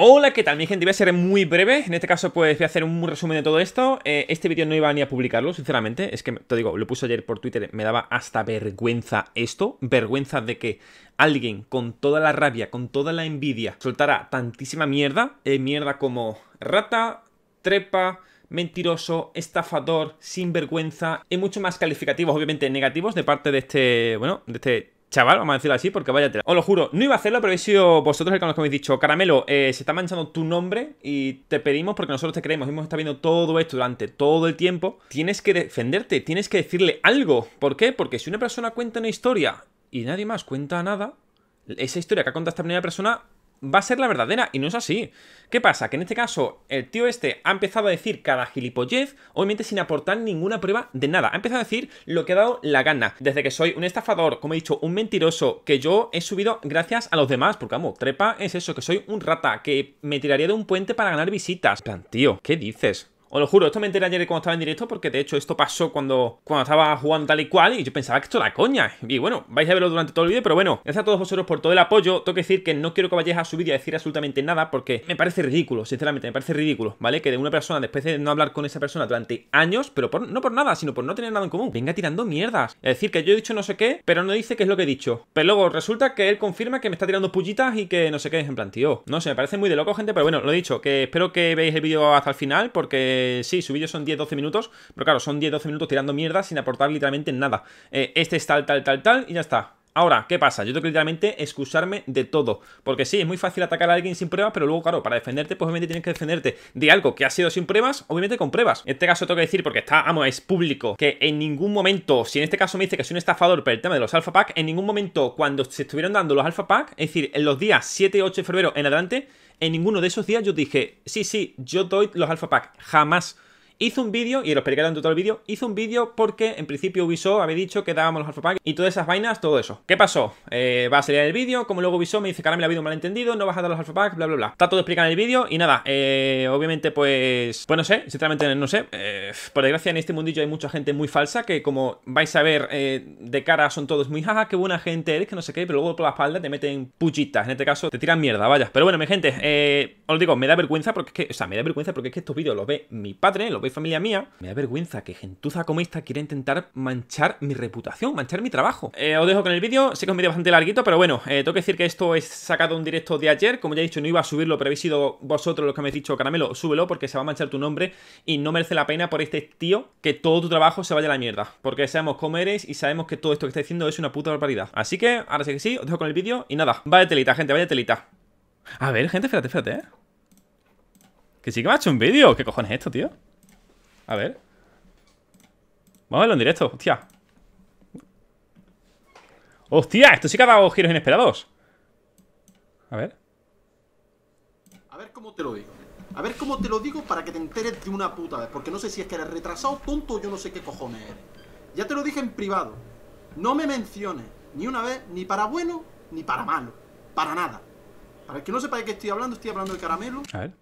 Hola, ¿qué tal mi gente? Voy a ser muy breve, en este caso pues voy a hacer un resumen de todo esto eh, Este vídeo no iba ni a publicarlo, sinceramente Es que, te digo, lo puse ayer por Twitter, me daba hasta vergüenza esto Vergüenza de que alguien con toda la rabia, con toda la envidia Soltara tantísima mierda eh, Mierda como rata, trepa, mentiroso, estafador, sinvergüenza Y mucho más calificativos, obviamente negativos de parte de este, bueno, de este chaval, vamos a decirlo así, porque vaya tela. Os lo juro, no iba a hacerlo, pero habéis sido vosotros el que me habéis dicho, Caramelo, eh, se está manchando tu nombre y te pedimos, porque nosotros te creemos, hemos estado viendo todo esto durante todo el tiempo, tienes que defenderte, tienes que decirle algo. ¿Por qué? Porque si una persona cuenta una historia y nadie más cuenta nada, esa historia que ha contado esta primera persona va a ser la verdadera y no es así. ¿Qué pasa? Que en este caso el tío este ha empezado a decir cada gilipollez, obviamente sin aportar ninguna prueba de nada. Ha empezado a decir lo que ha dado la gana. Desde que soy un estafador, como he dicho, un mentiroso, que yo he subido gracias a los demás, porque vamos, trepa es eso, que soy un rata, que me tiraría de un puente para ganar visitas. Plan, tío, ¿qué dices? Os lo juro, esto me enteré ayer cuando estaba en directo, porque de hecho esto pasó cuando, cuando estaba jugando tal y cual, y yo pensaba que esto era coña. Y bueno, vais a verlo durante todo el vídeo, pero bueno, gracias a todos vosotros por todo el apoyo. Tengo que decir que no quiero que vayáis a su vídeo a decir absolutamente nada, porque me parece ridículo, sinceramente, me parece ridículo, ¿vale? Que de una persona, después de no hablar con esa persona durante años, pero por, no por nada, sino por no tener nada en común, venga tirando mierdas. Es decir, que yo he dicho no sé qué, pero no dice qué es lo que he dicho. Pero luego resulta que él confirma que me está tirando pullitas y que no sé qué es, en plan, No sé, me parece muy de loco, gente, pero bueno, lo he dicho, que espero que veáis el vídeo hasta el final, porque eh, sí, su vídeo son 10-12 minutos, pero claro, son 10-12 minutos tirando mierda sin aportar literalmente nada. Eh, este es tal, tal, tal, tal y ya está. Ahora, ¿qué pasa? Yo tengo que literalmente excusarme de todo. Porque sí, es muy fácil atacar a alguien sin pruebas, pero luego, claro, para defenderte, pues obviamente tienes que defenderte de algo que ha sido sin pruebas, obviamente con pruebas. En este caso tengo que decir, porque está, amo, es público, que en ningún momento, si en este caso me dice que soy un estafador por el tema de los Alpha Pack, en ningún momento cuando se estuvieron dando los Alpha Pack, es decir, en los días 7 y 8 de febrero en adelante, en ninguno de esos días yo dije, sí, sí, yo doy los alpha pack. Jamás hizo un vídeo, y lo explicaron en todo el vídeo, hizo un vídeo porque en principio Ubisoft había dicho que dábamos los alpha y todas esas vainas, todo eso. ¿Qué pasó? Eh, va a salir el vídeo, como luego Ubisoft me dice que me ha habido un malentendido, no vas a dar los alpha bla, bla, bla. Está todo explicado en el vídeo y nada, eh, obviamente pues... Pues no sé, sinceramente no sé. Eh, por desgracia en este mundillo hay mucha gente muy falsa que como vais a ver de cara son todos muy jaja, ah, qué buena gente eres, que no sé qué, pero luego por la espalda te meten puchitas, en este caso te tiran mierda, vaya. Pero bueno, mi gente, os digo, me da vergüenza porque es que, o sea, me da vergüenza porque es que estos vídeos los ve mi padre, los ve familia mía, me da vergüenza que gentuza como esta quiera intentar manchar mi reputación, manchar mi trabajo. Eh, os dejo con el vídeo, sé que es un vídeo bastante larguito, pero bueno, eh, tengo que decir que esto es sacado un directo de ayer, como ya he dicho, no iba a subirlo, pero habéis sido vosotros los que me habéis dicho, Caramelo, súbelo porque se va a manchar tu nombre y no merece la pena por este tío que todo tu trabajo se vaya a la mierda, porque sabemos cómo eres y sabemos que todo esto que está diciendo es una puta barbaridad. Así que, ahora sí que sí, os dejo con el vídeo y nada, vaya telita, gente, vaya telita. A ver, gente, espérate, espérate, ¿eh? Que sí que me ha hecho un vídeo. ¿Qué cojones es esto, tío? A ver. Vamos a verlo en directo, hostia. ¡Hostia! Esto sí que ha dado giros inesperados. A ver. A ver cómo te lo digo. A ver cómo te lo digo para que te enteres de una puta vez. Porque no sé si es que eres retrasado, tonto o yo no sé qué cojones eres. Ya te lo dije en privado. No me menciones ni una vez, ni para bueno, ni para malo. Para nada. Para el que no sepa de qué estoy hablando, estoy hablando de caramelo. A ver.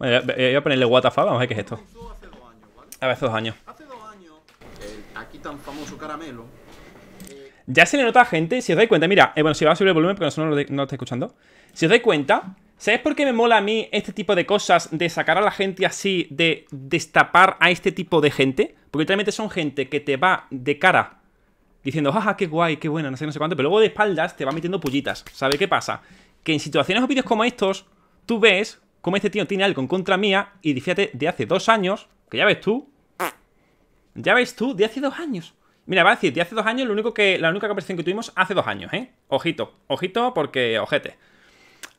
voy a, voy a ponerle WTF, vamos a ver qué es esto. A ver, hace dos años. Hace dos años, aquí tan famoso caramelo. Eh, ya se le nota a gente, si os dais cuenta, mira, eh, bueno, si va a subir el volumen porque no, no, no lo está escuchando. Si os dais cuenta, ¿Sabes por qué me mola a mí este tipo de cosas de sacar a la gente así, de destapar a este tipo de gente? Porque literalmente son gente que te va de cara diciendo, jaja, ah, qué guay, qué bueno, no sé, no sé cuánto, pero luego de espaldas te va metiendo pullitas. ¿Sabéis qué pasa? Que en situaciones o vídeos como estos, tú ves como este tío tiene algo en contra mía y fíjate, de hace dos años que ya ves tú. Ya ves tú, de hace dos años. Mira, va a decir, de hace dos años, lo único que, la única conversación que tuvimos hace dos años, ¿eh? Ojito, ojito, porque ojete.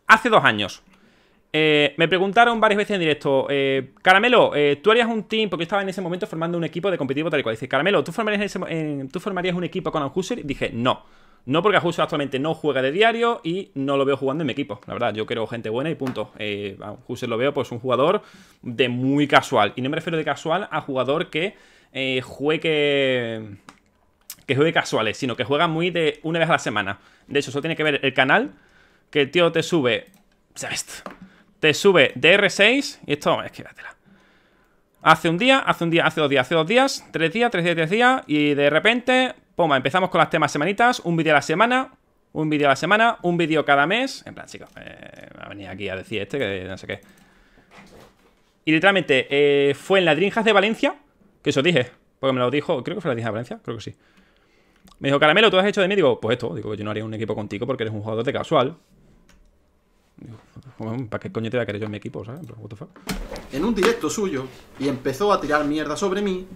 Hace dos años, eh, me preguntaron varias veces en directo, eh, Caramelo, eh, ¿tú harías un team? Porque yo estaba en ese momento formando un equipo de competitivo tal y cual. Dice, Caramelo, ¿tú formarías, un equipo con Y Dije, no. No porque Anhuser actualmente no juega de diario y no lo veo jugando en mi equipo. La verdad, yo quiero gente buena y punto. Eh, lo veo pues un jugador de muy casual. Y no me refiero de casual a jugador que juegue que juegue casuales, sino que juega muy de una vez a la semana. De hecho, eso tiene que ver el canal, que el tío te sube... ¿sabes? te sube DR6 y esto, es que Hace un día, hace un día, hace dos días, hace dos días, tres días, tres días, tres días y de repente, poma, empezamos con las temas semanitas, un vídeo a la semana, un vídeo a la semana, un vídeo cada mes. En plan, chicos, eh, me ha venido aquí a decir este que no sé qué. Y literalmente eh, fue en ladrinjas de Valencia, que eso dije, porque me lo dijo, creo que fue la Drinjas de Valencia, creo que sí. Me dijo, Caramelo, ¿tú has hecho de mí? Digo, pues esto. Digo, yo no haría un equipo contigo porque eres un jugador de casual. ¿Para qué coño te voy a querer yo en mi equipo, sabes? En un directo suyo y empezó a tirar mierda sobre mí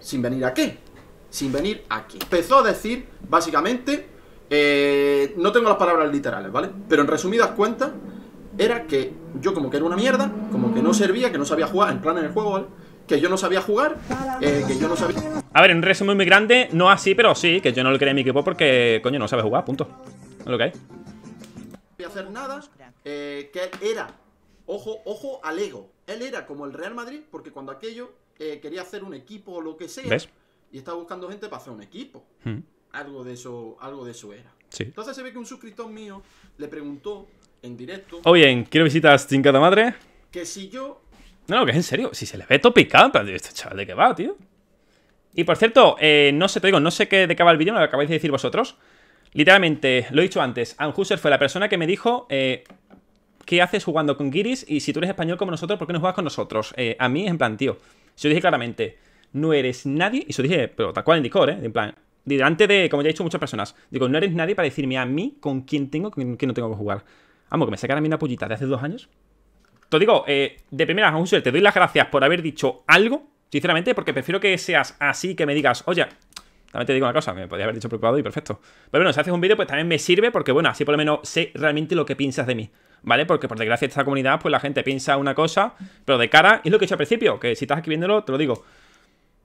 sin venir a qué. Sin venir aquí. Empezó a decir, básicamente, eh, no tengo las palabras literales, ¿vale? Pero en resumidas cuentas, era que yo como que era una mierda, como que no servía, que no sabía jugar, en plan en el juego, Que yo no sabía jugar, eh, que yo no sabía... A ver, en resumen muy grande, no así, pero sí, que yo no le creé en mi equipo porque, coño, no sabe jugar, punto. Es lo que hay. No hacer nada, eh, que era, ojo, ojo al ego. Él era como el Real Madrid, porque cuando aquello eh, quería hacer un equipo o lo que sea, y estaba buscando gente para hacer un equipo. Hmm. Algo de eso, algo de eso era. Entonces se ve que un suscriptor mío le preguntó en directo. Oye, bien, quiero visitas chingada madre. Que si yo. No, que es en serio. Si se le ve topicado, este chaval de qué va, tío. Y por cierto, eh, no sé, te digo, no sé qué, de qué va el vídeo, no lo acabáis de decir vosotros. Literalmente, lo he dicho antes, Anhuser fue la persona que me dijo... Eh, ¿Qué haces jugando con Giris? Y si tú eres español como nosotros, ¿por qué no juegas con nosotros? Eh, a mí en plan, tío. Yo dije claramente. No eres nadie. Y yo dije, pero tal cual en Discord, ¿eh? En plan, delante de, como ya he dicho muchas personas, digo, no eres nadie para decirme a mí con quién tengo, con quién no tengo que jugar. Vamos, que me sacaran a mí una pullita de hace dos años. Te digo, eh, de primera, Anhuser, te doy las gracias por haber dicho algo, sinceramente, porque prefiero que seas así, que me digas, oye, también te digo una cosa, me podría haber dicho preocupado y perfecto. Pero bueno, si haces un vídeo, pues también me sirve porque, bueno, así por lo menos sé realmente lo que piensas de mí. ¿Vale? Porque por desgracia esta comunidad, pues la gente piensa una cosa, pero de cara, es lo que he dicho al principio, que si estás escribiéndolo te lo digo.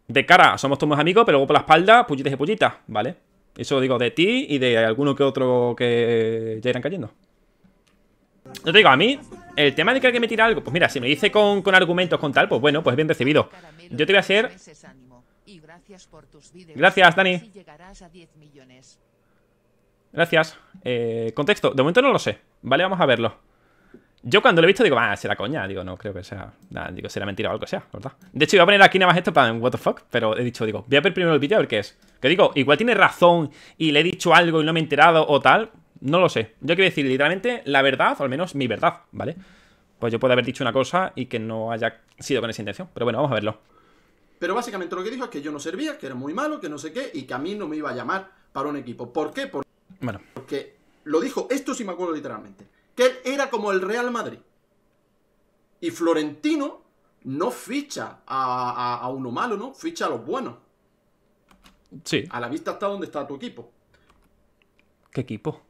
De cara, somos todos amigos, pero luego por la espalda, pullitas y pullitas, ¿vale? Eso lo digo de ti y de alguno que otro que ya irán cayendo. Yo te digo, a mí, el tema de que alguien me tira algo, pues mira, si me dice con, con argumentos, con tal, pues bueno, pues bien recibido. Yo te voy a hacer gracias por tus Gracias, Dani. Gracias. Eh, contexto, de momento no lo sé. Vale, vamos a verlo. Yo cuando lo he visto digo, ah, será coña. Digo, no creo que sea. digo, será mentira o algo sea, ¿verdad? De hecho, iba a poner aquí nada más esto para what the fuck. Pero he dicho, digo, voy a ver primero el vídeo a ver qué es. Que digo, igual tiene razón y le he dicho algo y no me he enterado o tal. No lo sé. Yo quiero decir literalmente la verdad, o al menos mi verdad, ¿vale? Pues yo puedo haber dicho una cosa y que no haya sido con esa intención. Pero bueno, vamos a verlo. Pero básicamente lo que dijo es que yo no servía, que era muy malo, que no sé qué, y que a mí no me iba a llamar para un equipo. ¿Por qué? Bueno. Porque lo dijo, esto sí me acuerdo literalmente, que él era como el Real Madrid. Y Florentino no ficha a, uno malo, ¿no? Ficha a los buenos. Sí. A la vista está donde está tu equipo. ¿Qué equipo?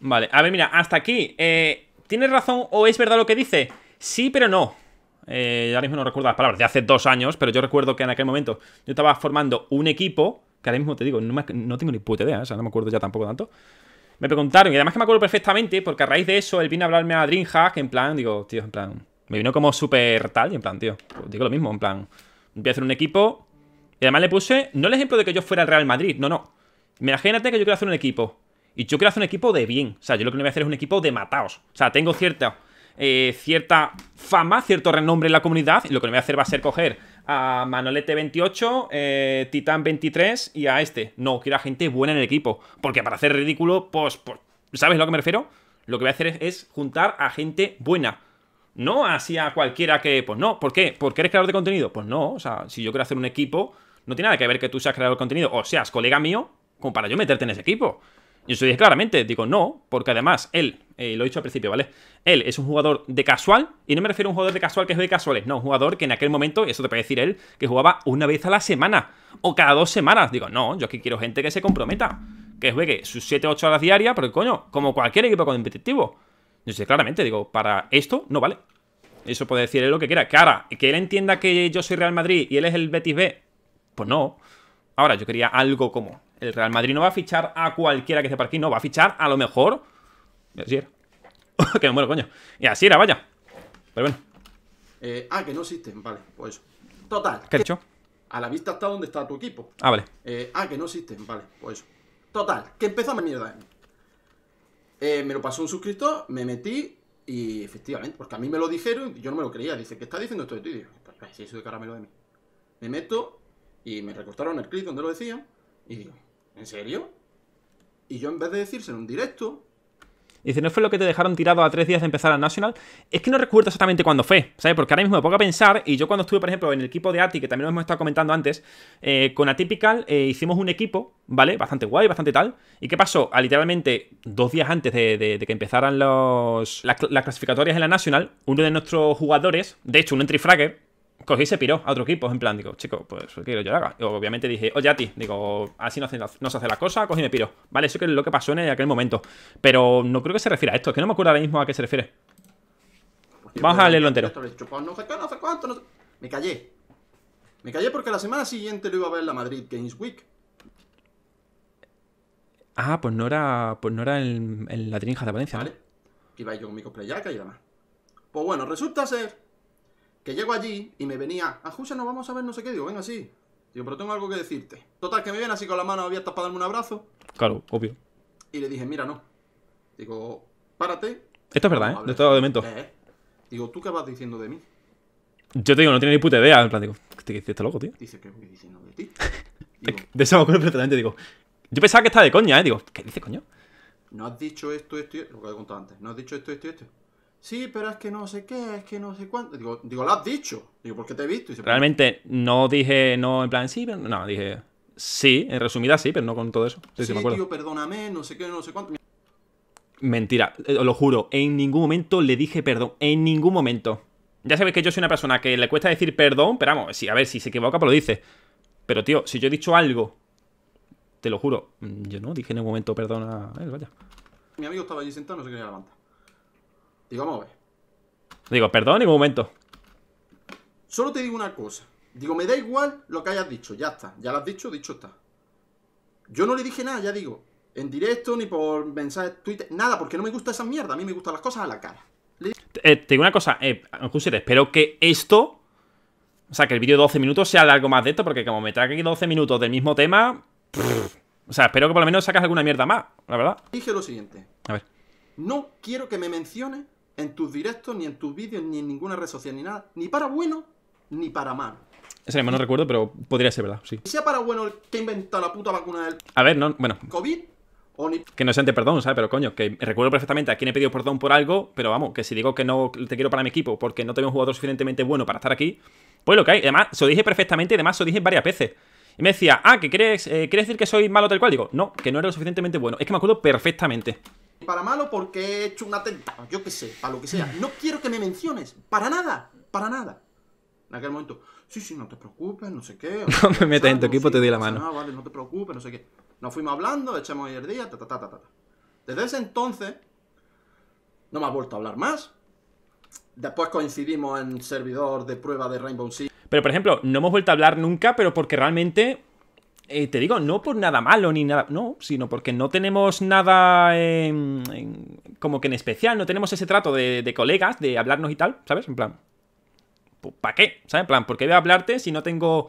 Vale, a ver, mira, hasta aquí. Eh, ¿Tienes razón o es verdad lo que dice? Sí, pero no eh, ahora mismo no recuerdo las palabras, de hace dos años, pero yo recuerdo que en aquel momento yo estaba formando un equipo, que ahora mismo te digo, no, tengo ni puta idea, o sea, no me acuerdo ya tampoco tanto. Me preguntaron, y además que me acuerdo perfectamente, porque a raíz de eso él vino a hablarme a DreamHack, en plan, digo, tío, en plan, me vino como súper tal, y en plan, tío, pues digo lo mismo, en plan, voy a hacer un equipo, y además le puse, no el ejemplo de que yo fuera el Real Madrid, no, no. Imagínate que yo quiero hacer un equipo, y yo quiero hacer un equipo de bien, o sea, yo lo que no voy a hacer es un equipo de mataos, o sea, tengo cierta eh, cierta fama, cierto renombre en la comunidad. Y lo que me voy a hacer va a ser coger a Manolete28, eh, Titán23 y a este. No, quiero a gente buena en el equipo. Porque para hacer ridículo, pues, pues ¿sabes a lo que me refiero? Lo que voy a hacer es, juntar a gente buena. No así a cualquiera que... Pues no, ¿por qué? ¿Porque eres creador de contenido? Pues no, o sea, si yo quiero hacer un equipo, no tiene nada que ver que tú seas creador de contenido o seas colega mío como para yo meterte en ese equipo. Y eso dije claramente, digo, no, porque además él, eh, lo he dicho al principio, ¿vale? Él es un jugador de casual, y no me refiero a un jugador de casual que juegue casuales, no, un jugador que en aquel momento, eso te puede decir él, que jugaba una vez a la semana, o cada dos semanas. Digo, no, yo aquí quiero gente que se comprometa, que juegue sus 7 8 horas diarias, pero coño, como cualquier equipo competitivo. Yo sé claramente, digo, para esto no vale. Eso puede decir él lo que quiera. Que ahora, que él entienda que yo soy Real Madrid y él es el Betis B, pues no. Ahora, yo quería algo como el Real Madrid no va a fichar a cualquiera que esté por aquí, no, va a fichar a lo mejor... Así era. que me muero, coño. Y así era, vaya. Pero bueno. Eh, ah, que no existen, vale, pues eso. Total. ¿Qué he A la vista está donde está tu equipo. Ah, vale. Eh, ah, que no existen, vale, pues eso. Total, que empezamos mierda. Eh, me lo pasó un suscriptor, me metí y efectivamente, porque a mí me lo dijeron y yo no me lo creía. Dice, ¿qué está diciendo esto de ti? Digo, pues, pues, si eso de caramelo de mí. Me meto y me recortaron el clip donde lo decían y digo, ¿En serio? Y yo en vez de decirse en un directo... Dice, ¿no fue lo que te dejaron tirado a tres días de empezar la National? Es que no recuerdo exactamente cuándo fue, ¿sabes? Porque ahora mismo me pongo a pensar, y yo cuando estuve, por ejemplo, en el equipo de Ati, que también lo hemos estado comentando antes, eh, con Atypical eh, hicimos un equipo, ¿vale? Bastante guay, bastante tal. ¿Y qué pasó? A, ah, literalmente dos días antes de, que empezaran los, las, clasificatorias en la National, uno de nuestros jugadores, de hecho un entry fragger, cogí y se piró a otro equipo. En plan, digo, chico, pues quiero yo lo haga? obviamente dije, oye, oh, a ti, digo, así no, se hace la cosa, cogí y me piro. Vale, eso es lo que pasó en aquel momento. Pero no creo que se refiera a esto, es que no me acuerdo ahora mismo a qué se refiere. Vamos a leerlo entero. Me callé. Me callé porque la semana siguiente lo iba a ver la Madrid Games Week. Ah, pues no era, pues no era la trinja de Valencia. Vale. iba yo con mi cosplayaca y demás. Pues bueno, resulta ser que llego allí y me venía, Ajusa, no vamos a ver no sé qué. Digo, venga, así Digo, pero tengo algo que decirte. Total, que me viene así con las manos abiertas para darme un abrazo. Claro, obvio. Y le dije, mira, no. Digo, párate. Esto es verdad, ¿eh? De todo de eh, ¿Eh? Digo, ¿tú qué vas diciendo de mí? Yo te digo, no tiene ni puta idea. En plan, digo, ¿qué este loco, tío? Dice, que me voy diciendo de ti? Digo, de eso me acuerdo digo. Yo pensaba que estaba de coña, ¿eh? Digo, ¿qué dices, coño? No has dicho esto, esto y esto. Lo que he contado antes. No has dicho esto, esto y esto sí, pero es que no sé qué, es que no sé cuánto. Digo, lo has dicho. Digo, ¿por qué te he visto? Realmente no dije, no, en plan, sí, pero no, dije, sí, en resumida sí, pero no con todo eso. Sí, Tío, perdóname, no sé qué, no sé cuánto. Mentira, eh, lo juro, en ningún momento le dije perdón, en ningún momento. Ya sabes que yo soy una persona que le cuesta decir perdón, pero vamos, a ver, si se equivoca, pues lo dice. Pero tío, si yo he dicho algo, te lo juro, mm, yo no dije en ningún momento perdón a él, vaya. Mi amigo estaba allí sentado, no se quería levantar. Digo, vamos a ver. Digo, perdón en ningún momento. Solo te digo una cosa. Digo, me da igual lo que hayas dicho. Ya está. Ya lo has dicho, dicho está. Yo no le dije nada, ya digo. En directo, ni por mensaje Twitter. Nada, porque no me gusta esa mierda. A mí me gustan las cosas a la cara. Eh, te digo una cosa, eh, espero que esto. O sea, que el vídeo de 12 minutos sea algo más de esto, porque como me trae aquí 12 minutos del mismo tema. o sea, espero que por lo menos sacas alguna mierda más, la verdad. Dije lo siguiente. A ver. No quiero que me menciones en tus directos, ni en tus vídeos, ni en ninguna red social, ni nada. Ni para bueno, ni para mal. Ese mismo no recuerdo, pero podría ser verdad, sí. Sea para bueno el que inventó la puta vacuna del. A ver, no, bueno. COVID. O ni... Que no se perdón, ¿sabes? Pero coño, que recuerdo perfectamente a quién he pedido perdón por algo, pero vamos, que si digo que no te quiero para mi equipo porque no tengo un jugador suficientemente bueno para estar aquí, pues lo que hay. Además, se lo dije perfectamente y además se lo dije varias veces. Y me decía, ah, qué quieres, quieres eh, decir que soy malo tal cual. Digo, no, que no era lo suficientemente bueno. Es que me acuerdo perfectamente para malo porque he hecho un atentado, yo qué sé, para lo que sea. Mm. No quiero que me menciones, para nada, para nada. En aquel momento, sí, sí, no te preocupes, no sé qué. No me metas en tu equipo, te doy la mano. No, vale, no te preocupes, no sé qué. Nos fuimos hablando, echamos ayer día, ta, ta, ta, ta, Desde ese entonces, no me ha vuelto a hablar más. Después coincidimos en servidor de prueba de Rainbow Six. Pero, por ejemplo, no hemos vuelto a hablar nunca, pero porque realmente eh, te digo, no por nada malo ni nada, no, sino porque no tenemos nada como que en especial, no tenemos ese trato de, colegas, de hablarnos y tal, ¿sabes? En plan, pues, ¿para qué? ¿Sabes? En plan, ¿por qué voy a hablarte si no tengo,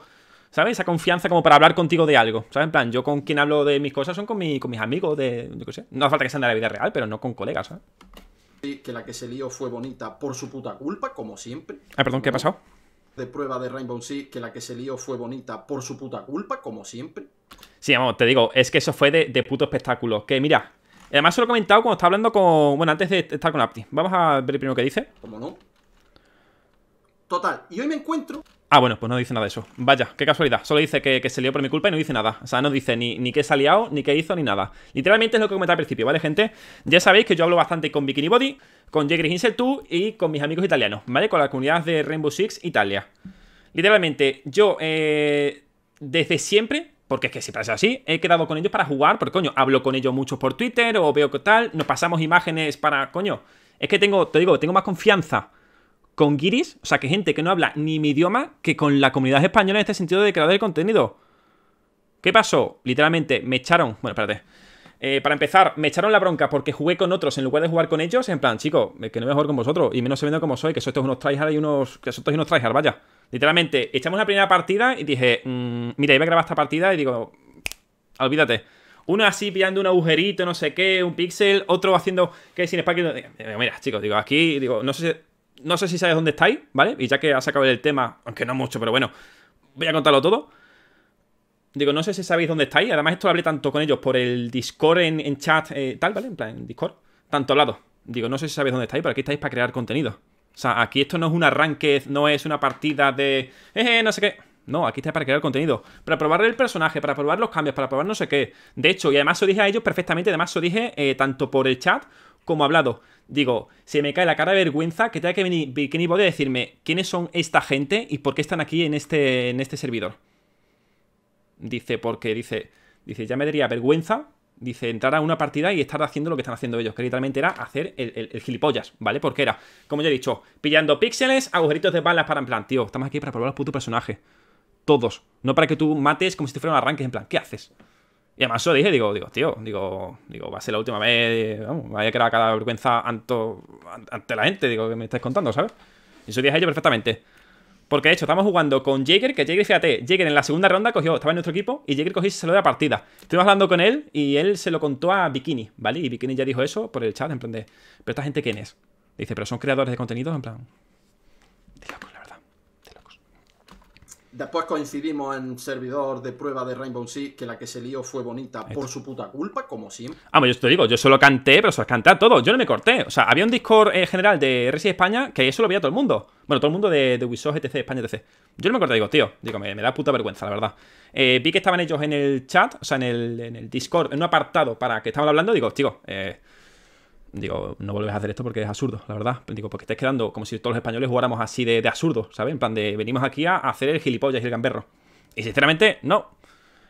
¿sabes? Esa confianza como para hablar contigo de algo, ¿sabes? En plan, yo con quien hablo de mis cosas son con, con mis amigos, de, no hace falta que sean de la vida real, pero no con colegas, ¿sabes? que la que se lío fue bonita por su puta culpa, como siempre. Ah, perdón, ¿qué ha pasado? de prueba de Rainbow Six que la que se lió fue bonita por su puta culpa, como siempre. Sí, vamos, te digo, es que eso fue de, de puto espectáculo. Que mira, además se lo he comentado cuando estaba hablando con. Bueno, antes de estar con Apti. Vamos a ver primero qué dice. Como no? Total, y hoy me encuentro Ah, bueno, pues no dice nada de eso. Vaya, qué casualidad. Solo dice que, se lió por mi culpa y no dice nada. O sea, no dice ni, ni qué se ha liado, ni qué hizo, ni nada. Literalmente es lo que comenté al principio, ¿vale, gente? Ya sabéis que yo hablo bastante con Bikini Body, con Jegris Insel 2 y con mis amigos italianos, ¿vale? Con la comunidad de Rainbow Six Italia. Literalmente, yo eh, desde siempre porque es que si pasa así, he quedado con ellos para jugar, porque coño, hablo con ellos mucho por Twitter o veo que tal, nos pasamos imágenes para, coño, es que tengo, te digo, tengo más confianza con giris, o sea, que gente que no habla ni mi idioma, que con la comunidad española en este sentido de crear el contenido. ¿Qué pasó? Literalmente, me echaron. Bueno, espérate. Eh, para empezar, me echaron la bronca porque jugué con otros en lugar de jugar con ellos. En plan, chicos, que no voy a jugar con vosotros y menos sabiendo cómo como soy, que sois todos unos tryhards y unos. que sois todos unos tryhards, vaya. Literalmente, echamos la primera partida y dije, mm, mira, iba a grabar esta partida y digo, olvídate. Uno así pillando un agujerito, no sé qué, un pixel, otro haciendo que sin espacio. Mira, chicos, digo, aquí, digo, no sé si no sé si sabéis dónde estáis, ¿vale? Y ya que has acabado el tema, aunque no mucho, pero bueno, voy a contarlo todo. Digo, no sé si sabéis dónde estáis. Además, esto lo hablé tanto con ellos por el Discord en, chat, eh, tal, ¿vale? En plan, en Discord. Tanto hablado. Digo, no sé si sabéis dónde estáis, pero aquí estáis para crear contenido. O sea, aquí esto no es un arranque, no es una partida de... Eh, eh no sé qué. No, aquí estáis para crear contenido. Para probar el personaje, para probar los cambios, para probar no sé qué. De hecho, y además lo dije a ellos perfectamente, además lo dije eh, tanto por el chat como hablado. Digo, se me cae la cara de vergüenza que tenga que venir Bikini Body a decirme quiénes son esta gente y por qué están aquí en este, en este servidor. Dice, porque dice, dice, ya me daría vergüenza, dice, entrar a una partida y estar haciendo lo que están haciendo ellos, que literalmente era hacer el, gilipollas, ¿vale? Porque era, como ya he dicho, pillando píxeles, agujeritos de balas para en plan, tío, estamos aquí para probar al puto personaje. Todos. No para que tú mates como si te fuera un arranque, en plan, ¿qué haces? Y además yo dije, digo, digo, tío, digo, digo, va a ser la última vez, vamos, vaya que era cada vergüenza ante la gente, digo, que me estáis contando, ¿sabes? Y eso lo dije perfectamente. Porque de hecho, estamos jugando con Jäger que Jäger, fíjate, Jäger en la segunda ronda cogió, estaba en nuestro equipo, y Jäger cogió y se lo de la partida. Estuvimos hablando con él y él se lo contó a Bikini, ¿vale? Y Bikini ya dijo eso por el chat, en plan de, ¿pero esta gente quién es? Dice, pero son creadores de contenidos, en plan. De Después coincidimos en servidor de prueba de Rainbow Six, que la que se lió fue bonita por su puta culpa, como siempre. Ah, pues yo te digo, yo solo canté, pero se canté a Yo no me corté. O sea, había un Discord eh, general de RSI España que eso lo veía todo el mundo. Bueno, todo el mundo de, de Ubisoft, etc, España, etc. Yo no me corté, digo, tío, digo, me, da puta vergüenza, la verdad. Eh, vi que estaban ellos en el chat, o sea, en el, en el Discord, en un apartado para que estaban hablando, digo, tío, eh digo, no vuelves a hacer esto porque es absurdo, la verdad. Digo, porque estás quedando como si todos los españoles jugáramos así de, absurdo, ¿sabes? En plan de venimos aquí a hacer el gilipollas y el gamberro. Y sinceramente, no.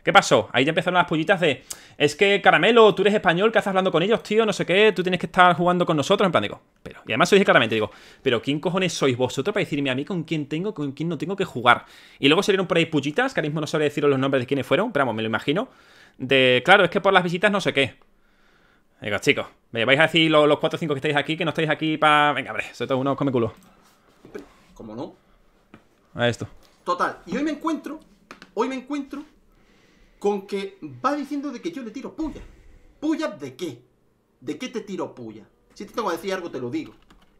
¿Qué pasó? Ahí ya empezaron las pollitas de. Es que, caramelo, tú eres español, ¿qué estás hablando con ellos, tío? No sé qué, tú tienes que estar jugando con nosotros. En plan, digo, pero. Y además os dije claramente, digo, pero ¿quién cojones sois vosotros para decirme a mí con quién tengo, con quién no tengo que jugar? Y luego salieron por ahí pullitas, que ahora mismo no sabré deciros los nombres de quiénes fueron, pero vamos, me lo imagino. De, claro, es que por las visitas no sé qué. Venga, chicos, me vais a decir los, 4 o 5 que estáis aquí, que no estáis aquí para... Venga, hombre, soy todo uno, come culo. ¿Cómo no? A esto. Total, y hoy me encuentro, hoy me encuentro con que va diciendo de que yo le tiro puya. ¿Puya de qué? ¿De qué te tiro puya? Si te tengo que decir algo, te lo digo.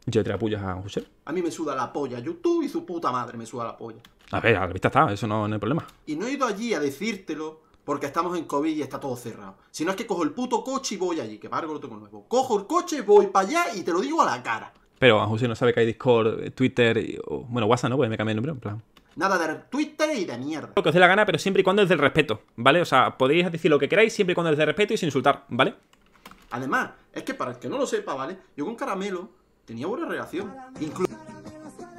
¿Yo te puyas a José? A mí me suda la polla. YouTube y su puta madre me suda la polla. A ver, a la vista está, eso no, es hay problema. Y no he ido allí a decírtelo porque estamos en COVID y está todo cerrado. Si no es que cojo el puto coche y voy allí, que para algo lo tengo nuevo. Cojo el coche, voy para allá y te lo digo a la cara. Pero si no sabe que hay Discord, Twitter, y, bueno, WhatsApp no, Pues me cambié el nombre, en plan. Nada de Twitter y de mierda. Lo que os dé la gana, pero siempre y cuando es del respeto, ¿vale? O sea, podéis decir lo que queráis siempre y cuando es del respeto y sin insultar, ¿vale? Además, es que para el que no lo sepa, ¿vale? Yo con Caramelo tenía buena relación. Incluso...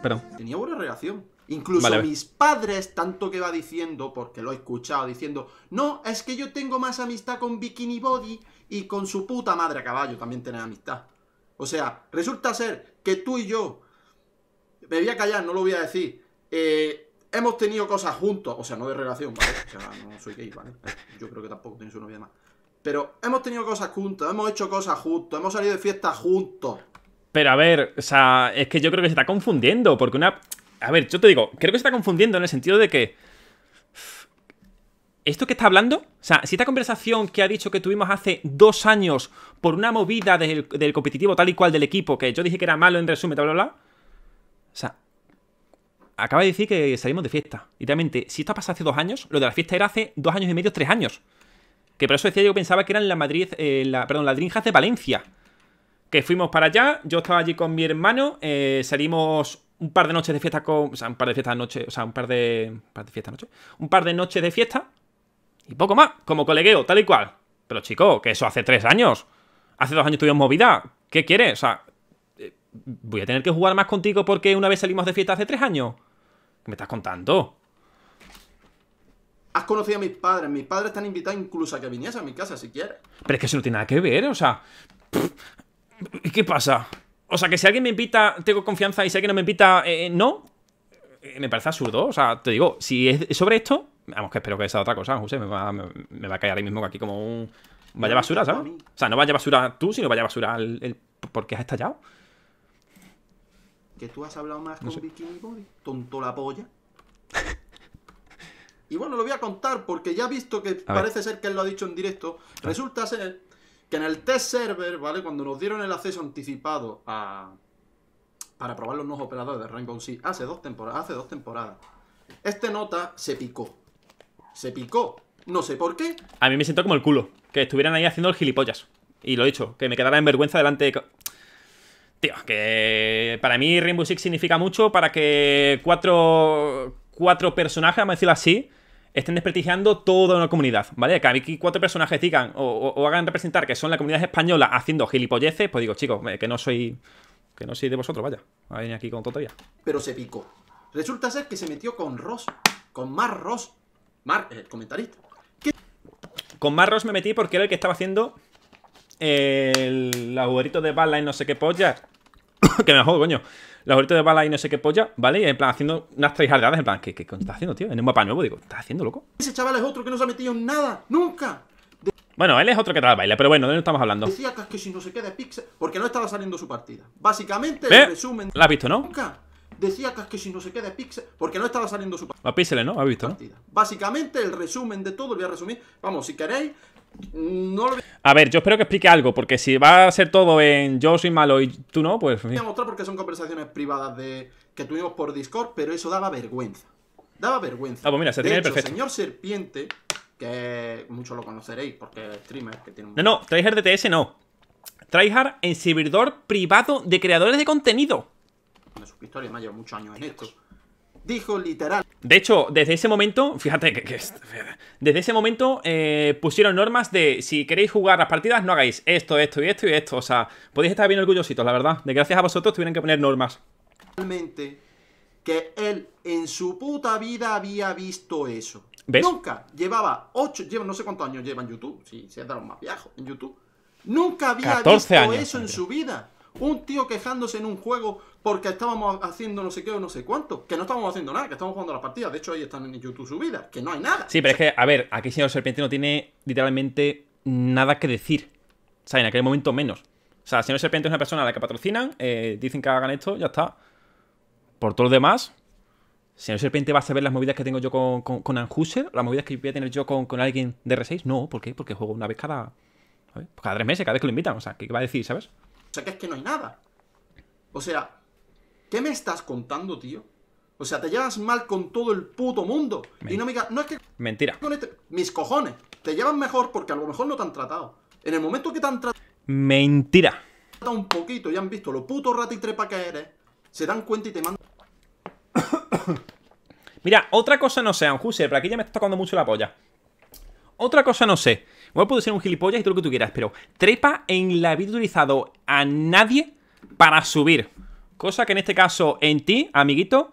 Perdón. Tenía buena relación. Incluso mis padres, tanto que va diciendo, porque lo he escuchado, diciendo, no, es que yo tengo más amistad con Bikini Body y con su puta madre a caballo también tener amistad. O sea, resulta ser que tú y yo, me voy a callar, no lo voy a decir, eh, hemos tenido cosas juntos, o sea, no de relación, ¿vale? O sea, no soy gay, ¿vale? Yo creo que tampoco tienes una novia más. Pero hemos tenido cosas juntos, hemos hecho cosas juntos, hemos salido de fiesta juntos. Pero a ver, o sea, es que yo creo que se está confundiendo, porque una... A ver, yo te digo, creo que se está confundiendo en el sentido de que. ¿Esto que está hablando? O sea, si esta conversación que ha dicho que tuvimos hace dos años por una movida del, competitivo tal y cual del equipo, que yo dije que era malo en resumen, bla, bla, bla. O sea, acaba de decir que salimos de fiesta. Y realmente, si esto ha pasado hace dos años, lo de la fiesta era hace dos años y medio, tres años. Que por eso decía yo pensaba que eran la Madrid, eh, perdón, las Drinjas de Valencia. Que fuimos para allá, yo estaba allí con mi hermano, eh, salimos un par de noches de fiesta con. O sea, un par de fiestas noche. O sea, un par de. Un par de fiesta noche. Un par de noches de fiesta. Y poco más. Como colegueo, tal y cual. Pero chico, que eso hace tres años. Hace dos años tuvimos movida. ¿Qué quieres? O sea. Eh, voy a tener que jugar más contigo porque una vez salimos de fiesta hace tres años. ¿Qué me estás contando? Has conocido a mis padres. Mis padres están invitados invitado incluso a que viniese a mi casa si quieres. Pero es que eso no tiene nada que ver, o sea. ¿Y ¿Qué pasa? O sea, que si alguien me invita, tengo confianza y sé que no me invita, eh, eh, no. Eh, me parece absurdo. O sea, te digo, si es sobre esto, vamos, que espero que sea otra cosa, José. Me va, me, va a caer ahí mismo aquí como un. Vaya basura, ¿sabes? O sea, no vaya basura tú, sino vaya basura el, porque has estallado. Que tú has hablado más con Bikini Body, tonto la polla. y bueno, lo voy a contar porque ya he visto que parece ser que él lo ha dicho en directo. Resulta ser que en el test server, ¿vale? Cuando nos dieron el acceso anticipado a... Para probar los nuevos operadores de Rainbow Six hace dos temporadas, hace dos temporadas. Este nota se picó. Se picó. No sé por qué. A mí me siento como el culo. Que estuvieran ahí haciendo el gilipollas. Y lo he dicho, que me quedara en vergüenza delante de... Tío, que para mí Rainbow Six significa mucho para que cuatro, cuatro personajes, vamos a decirlo así, estén desprestigiando toda una comunidad, ¿vale? Que aquí cuatro personajes digan o, hagan representar que son la comunidad española haciendo gilipolleces, pues digo, chicos, eh, que no soy. Que no soy de vosotros, vaya. A venir aquí con Pero se picó. Resulta ser que se metió con Ross. Con Mar Ross. Mar, el comentarista. Con Mar Ross me metí porque era el que estaba haciendo. El, agujerito de bala y no sé qué polla. que me jodo, coño horita de Bala y no sé qué polla, ¿vale? Y en plan, haciendo unas tryhardadas, en plan, ¿qué, qué, está haciendo, tío? En un mapa nuevo, digo, estás haciendo, loco? Ese chaval es otro que no se ha metido en nada, nunca. Bueno, él es otro que tal baile, pero bueno, de él no estamos hablando. Decía que si no se queda Pixel, porque no estaba saliendo su partida. Básicamente, ¿Eh? el resumen. ¿La has visto, no? Nunca. Decía que si no se queda Pixel, porque no estaba saliendo su partida. Los píxeles, ¿no? ¿Has visto? ¿no? Básicamente, el resumen de todo, lo voy a resumir. Vamos, si queréis, no lo voy a ver, yo espero que explique algo, porque si va a ser todo en yo soy malo y tú no, pues. Voy a mostrar porque son conversaciones privadas de que tuvimos por Discord, pero eso daba vergüenza. Daba vergüenza. Ah, pues mira, se tiene perfil. el señor Serpiente, que muchos lo conoceréis porque es streamer, que tiene un... No, no, Tryhard DTS no. Tryhard en servidor privado de creadores de contenido. Me su historia, me ha llevado muchos años en esto. Dijo literal. De hecho, desde ese momento, fíjate que, desde ese momento eh, pusieron normas de si queréis jugar las partidas, no hagáis esto, esto y esto y esto. O sea, podéis estar bien orgullositos, la verdad. De gracias a vosotros tuvieron que poner normas. Realmente, que él en su puta vida había visto eso. Nunca llevaba 8, no sé cuántos años lleva en YouTube, si sí, se ha dado más viejo en YouTube. Nunca había visto eso en su vida. Un tío quejándose en un juego porque estábamos haciendo no sé qué o no sé cuánto. Que no estábamos haciendo nada, que estamos jugando las partidas. De hecho, ahí están en YouTube subidas, que no hay nada. Sí, pero es que, a ver, aquí señor Serpiente no tiene literalmente nada que decir. O sea, en aquel momento menos. O sea, señor Serpiente es una persona a la que patrocinan, eh, dicen que hagan esto, ya está. Por todos los demás, Señor Serpiente va a saber las movidas que tengo yo con, con, las movidas que voy a tener yo con, alguien de R6. No, ¿por qué? Porque juego una vez cada. Pues cada tres meses, cada vez que lo invitan. O sea, ¿qué va a decir, sabes? O sea, que es que no hay nada. O sea, ¿qué me estás contando, tío? O sea, te llevas mal con todo el puto mundo. Mentira. Y no me no es que. Mentira. Este, mis cojones. Te llevan mejor porque a lo mejor no te han tratado. En el momento que te han tratado. Mentira. Un poquito y han visto lo puto trepa que eres. Se dan cuenta y te mandan. Mira, otra cosa no sea, Anjuser, pero aquí ya me está tocando mucho la polla. Otra cosa no sé. a puedo ser un gilipollas y todo lo que tú quieras, pero trepa en la vida utilizado a nadie para subir. Cosa que en este caso en ti, amiguito.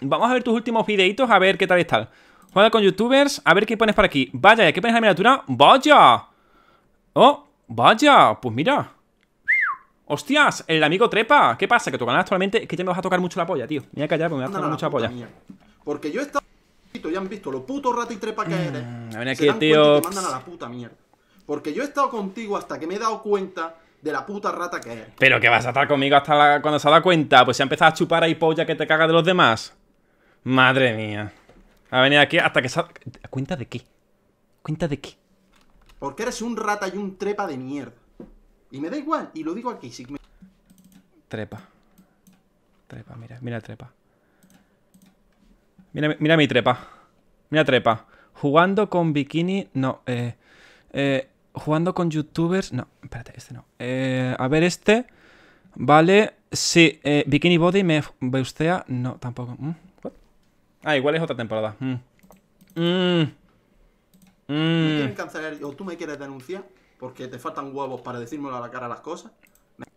Vamos a ver tus últimos videitos, a ver qué tal tal. Juega con youtubers, a ver qué pones para aquí. Vaya, ¿qué pones en la miniatura? ¡Vaya! ¡Oh! ¡Vaya! Pues mira. ¡Hostias! El amigo trepa. ¿Qué pasa? Que tu canal actualmente es que ya me vas a tocar mucho la polla, tío. Mira que a callar porque me vas a tocar mucho la polla. Porque yo he ya han visto lo puto rata y trepa que mm, eres, aquí, tío. te mandan a la puta mierda. Porque yo he estado contigo hasta que me he dado cuenta de la puta rata que eres. Pero que vas a estar conmigo hasta cuando se ha dado cuenta, pues se ha empezado a chupar ahí polla que te caga de los demás. Madre mía. Ha venido aquí hasta que se ha... ¿Cuenta de qué? ¿Cuenta de qué? Porque eres un rata y un trepa de mierda. Y me da igual, y lo digo aquí. Si Trepa. Trepa, mira, mira trepa. Mira, mi trepa. Mira trepa. Jugando con bikini, no. Eh, eh jugando con youtubers, no. Espérate, este no. Eh, a ver, este. Vale, sí. Eh, bikini Body me beustea, no, tampoco. Mm. Ah, igual es otra temporada. Mm. Mm. ¿Me quieren cancelar o tú me quieres denunciar porque te faltan huevos para decírmelo a la cara las cosas?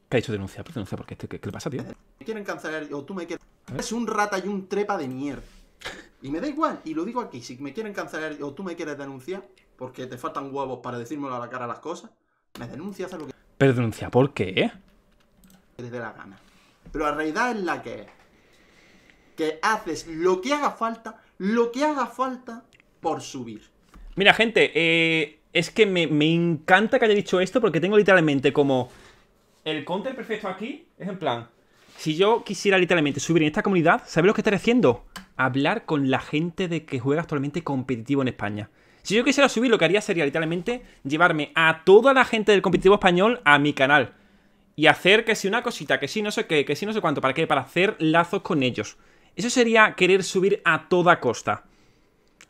¿Qué ha hecho denunciar? denuncia porque ¿Qué, qué, le pasa, tío? Me quieren cancelar o tú me quieres... Es un rata y un trepa de mierda. Y me da igual, y lo digo aquí, si me quieren cancelar o tú me quieres denunciar, porque te faltan huevos para decírmelo a la cara las cosas, me denuncias a lo que... ¿Pero denuncia por qué? Que te la gana. Pero la realidad es la que es. Que haces lo que haga falta, lo que haga falta por subir. Mira, gente, eh, es que me, me encanta que haya dicho esto porque tengo literalmente como... El counter perfecto aquí es en plan... Si yo quisiera literalmente subir en esta comunidad, sabes lo que estaré haciendo? hablar con la gente de que juega actualmente competitivo en España. Si yo quisiera subir, lo que haría sería literalmente llevarme a toda la gente del competitivo español a mi canal. Y hacer que si una cosita, que si no sé qué, que si no sé cuánto, ¿para qué? Para hacer lazos con ellos. Eso sería querer subir a toda costa.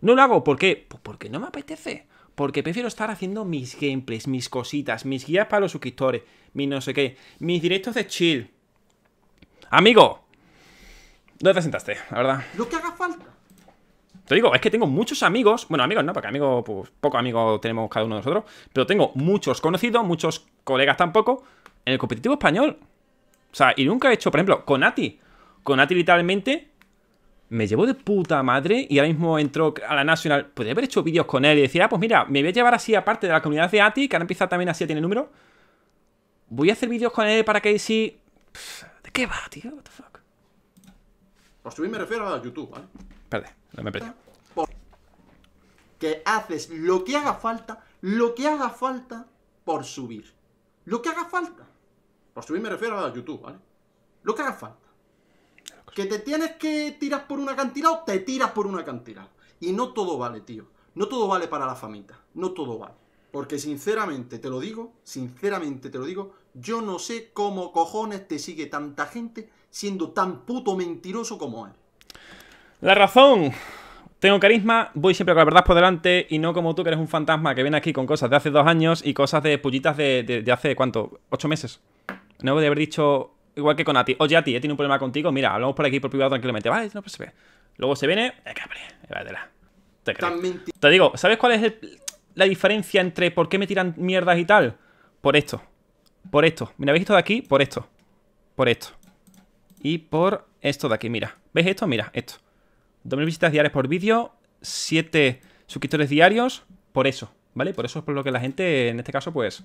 No lo hago, ¿por qué? Pues porque no me apetece. Porque prefiero estar haciendo mis gameplays, mis cositas, mis guías para los suscriptores, mis no sé qué, mis directos de chill. Amigo, ¿Dónde te sentaste, la verdad? Lo que haga falta. Te digo, es que tengo muchos amigos, bueno, amigos no, porque amigos, pues poco amigos tenemos cada uno de nosotros, pero tengo muchos conocidos, muchos colegas tampoco, en el competitivo español. O sea, y nunca he hecho, por ejemplo, con Ati. Con Ati literalmente me llevo de puta madre y ahora mismo entró a la Nacional. Podría haber hecho vídeos con él y decir, ah, pues mira, me voy a llevar así aparte de la comunidad de Ati, que ahora empieza también así a tener número. Voy a hacer vídeos con él para que sí... ¿De qué va, tío? What por pues subir me refiero a YouTube, ¿vale? Espérate, no me Que haces lo que haga falta, lo que haga falta por subir. Lo que haga falta. Por pues subir me refiero a YouTube, ¿vale? Lo que haga falta. Que te tienes que tirar por una cantidad o te tiras por una cantidad. Y no todo vale, tío. No todo vale para la famita. No todo vale. Porque sinceramente te lo digo, sinceramente te lo digo, yo no sé cómo cojones te sigue tanta gente siendo tan puto mentiroso como él. La razón. Tengo carisma, voy siempre con la verdad por delante y no como tú que eres un fantasma que viene aquí con cosas de hace dos años y cosas de pullitas de, de, hace, ¿cuánto? ¿Ocho meses? No de haber dicho, igual que con Ati. Oye, Ati, he tenido un problema contigo, mira, hablamos por aquí por privado tranquilamente. Vale, no, pues se ve. Luego se viene, Te, Te digo, ¿sabes cuál es el, la diferencia entre por qué me tiran mierdas y tal? Por esto. Por esto. Mira, ¿veis esto de aquí? Por esto. Por esto. Y por esto de aquí, mira. ¿Veis esto? Mira, esto. 2.000 visitas diarias por vídeo, 7 suscriptores diarios, por eso, ¿vale? Por eso es por lo que la gente, en este caso, pues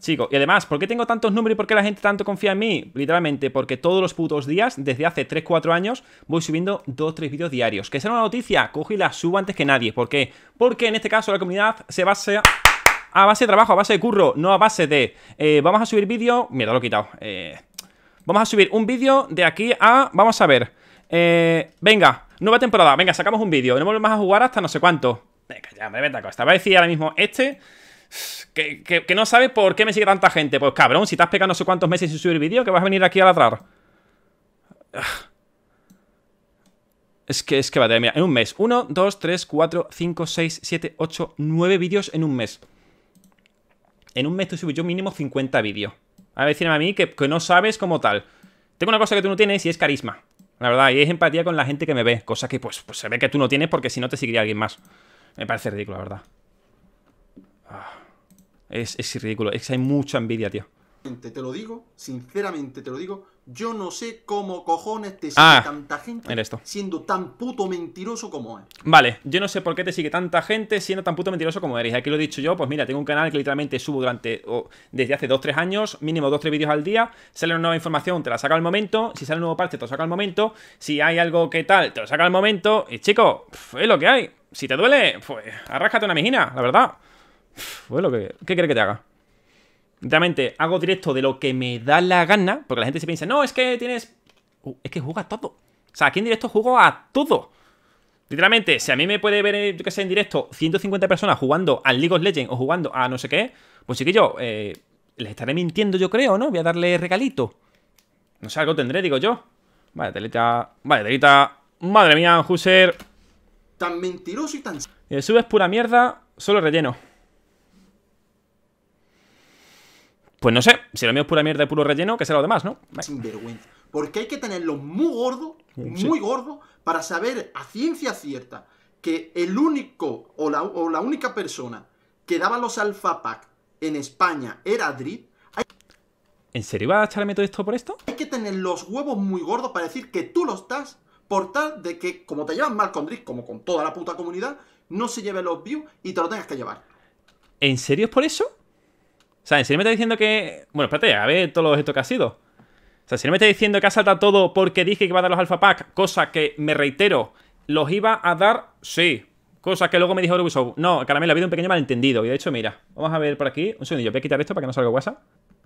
Chicos, y además, ¿por qué tengo tantos números y por qué la gente tanto confía en mí? Literalmente, porque todos los putos días, desde hace 3-4 años, voy subiendo 2-3 vídeos diarios. Que sea una noticia, cojo y la subo antes que nadie. ¿Por qué? Porque en este caso la comunidad se basa a base de trabajo, a base de curro, no a base de... Eh, vamos a subir vídeo... Mierda, lo he quitado. Eh, vamos a subir un vídeo de aquí a... Vamos a ver. Eh, venga, nueva temporada. Venga, sacamos un vídeo. No volvemos a jugar hasta no sé cuánto. Venga, ya me vete a costa. Voy a decir ahora mismo este... Que, no sabes por qué me sigue tanta gente. Pues cabrón, si estás pegando no sé cuántos meses sin subir vídeo, que vas a venir aquí a ladrar. Ah. Es que, es que, a mira, en un mes. 1, 2, 3, 4, 5, 6, 7, 8, 9 vídeos en un mes. En un mes tú subes yo mínimo 50 vídeos. A ver, decirme a mí que, no sabes como tal. Tengo una cosa que tú no tienes y es carisma. La verdad, y es empatía con la gente que me ve. Cosa que pues, pues se ve que tú no tienes porque si no te seguiría alguien más. Me parece ridículo, la verdad. Ah. Es, ridículo. Es que hay mucha envidia, tío. Te lo digo, sinceramente te lo digo. Yo no sé cómo cojones te sigue ah, tanta gente siendo tan puto mentiroso como eres. Vale, yo no sé por qué te sigue tanta gente siendo tan puto mentiroso como eres. Aquí lo he dicho yo, pues mira, tengo un canal que literalmente subo durante desde hace 2-3 años, mínimo 2-3 vídeos al día. Sale una nueva información, te la saca al momento. Si sale un nuevo parche, te lo saca al momento. Si hay algo que tal, te lo saca al momento. Y chico, es lo que hay. Si te duele, pues arráscate una mejina, la verdad lo ¿qué, ¿qué crees que te haga? Literalmente, hago directo de lo que me da la gana, porque la gente se piensa, no, es que tienes... Uh, es que juega todo. O sea, aquí en directo juego a todo. Literalmente, si a mí me puede ver, eh, que sé, en directo 150 personas jugando al League of Legends o jugando a no sé qué, pues sí que yo eh, les estaré mintiendo, yo creo, ¿no? Voy a darle regalito. No sé, algo tendré, digo yo. Vale, telita. Vale, telita. Madre mía, Huser. Tan mentiroso y tan... Eh, subes pura mierda, solo relleno. Pues no sé, si lo mío es pura mierda de puro relleno, que será lo demás, ¿no? Sin vergüenza. Porque hay que tenerlo muy gordo, muy gordo, para saber a ciencia cierta que el único o la, única persona que daba los alfa pack en España era Drip. ¿En serio vas a echarme todo esto por esto? Hay que tener los huevos muy gordos para decir que tú los das por tal de que, como te llevas mal con Drip, como con toda la puta comunidad, no se lleve los views y te lo tengas que llevar. ¿En serio es por eso? O sea, si me está diciendo que... Bueno, espérate, a ver todo esto que ha sido. O sea, si no me está diciendo que ha saltado todo porque dije que iba a dar los Alpha pack, cosa que, me reitero, los iba a dar, sí. Cosa que luego me dijo Ubisoft. No, Caramelo, ha habido un pequeño malentendido. Y de hecho, mira, vamos a ver por aquí. Un yo voy a quitar esto para que no salga WhatsApp.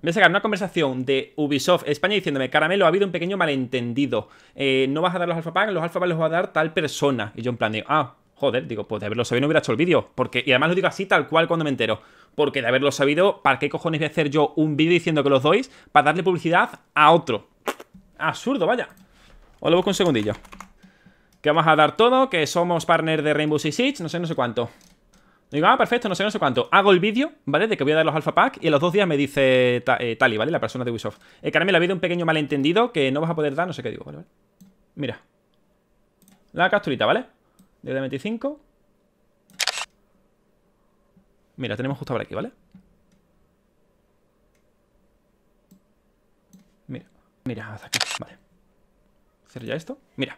Voy a sacar una conversación de Ubisoft España diciéndome, Caramelo, ha habido un pequeño malentendido. Eh, no vas a dar los Alpha pack, los Alpha los va a dar tal persona. Y yo en plan digo, ah, Joder, digo, pues de haberlo sabido no hubiera hecho el vídeo. Porque, y además lo digo así tal cual cuando me entero. Porque de haberlo sabido, ¿para qué cojones voy a hacer yo un vídeo diciendo que los dois para darle publicidad a otro? Absurdo, vaya. Os lo busco un segundillo. Que vamos a dar todo, que somos partner de Rainbow Six no sé, no sé cuánto. Digo, ah, perfecto, no sé, no sé cuánto. Hago el vídeo, ¿vale? De que voy a dar los Alpha Pack y a los dos días me dice eh, Tali, ¿vale? La persona de Ubisoft. Eh, me la ha habido un pequeño malentendido que no vas a poder dar, no sé qué digo, Mira. La capturita, ¿vale? de 25. Mira, tenemos justo por aquí, ¿vale? Mira, mira, haz aquí, vale. ¿Cerrar ya esto. Mira,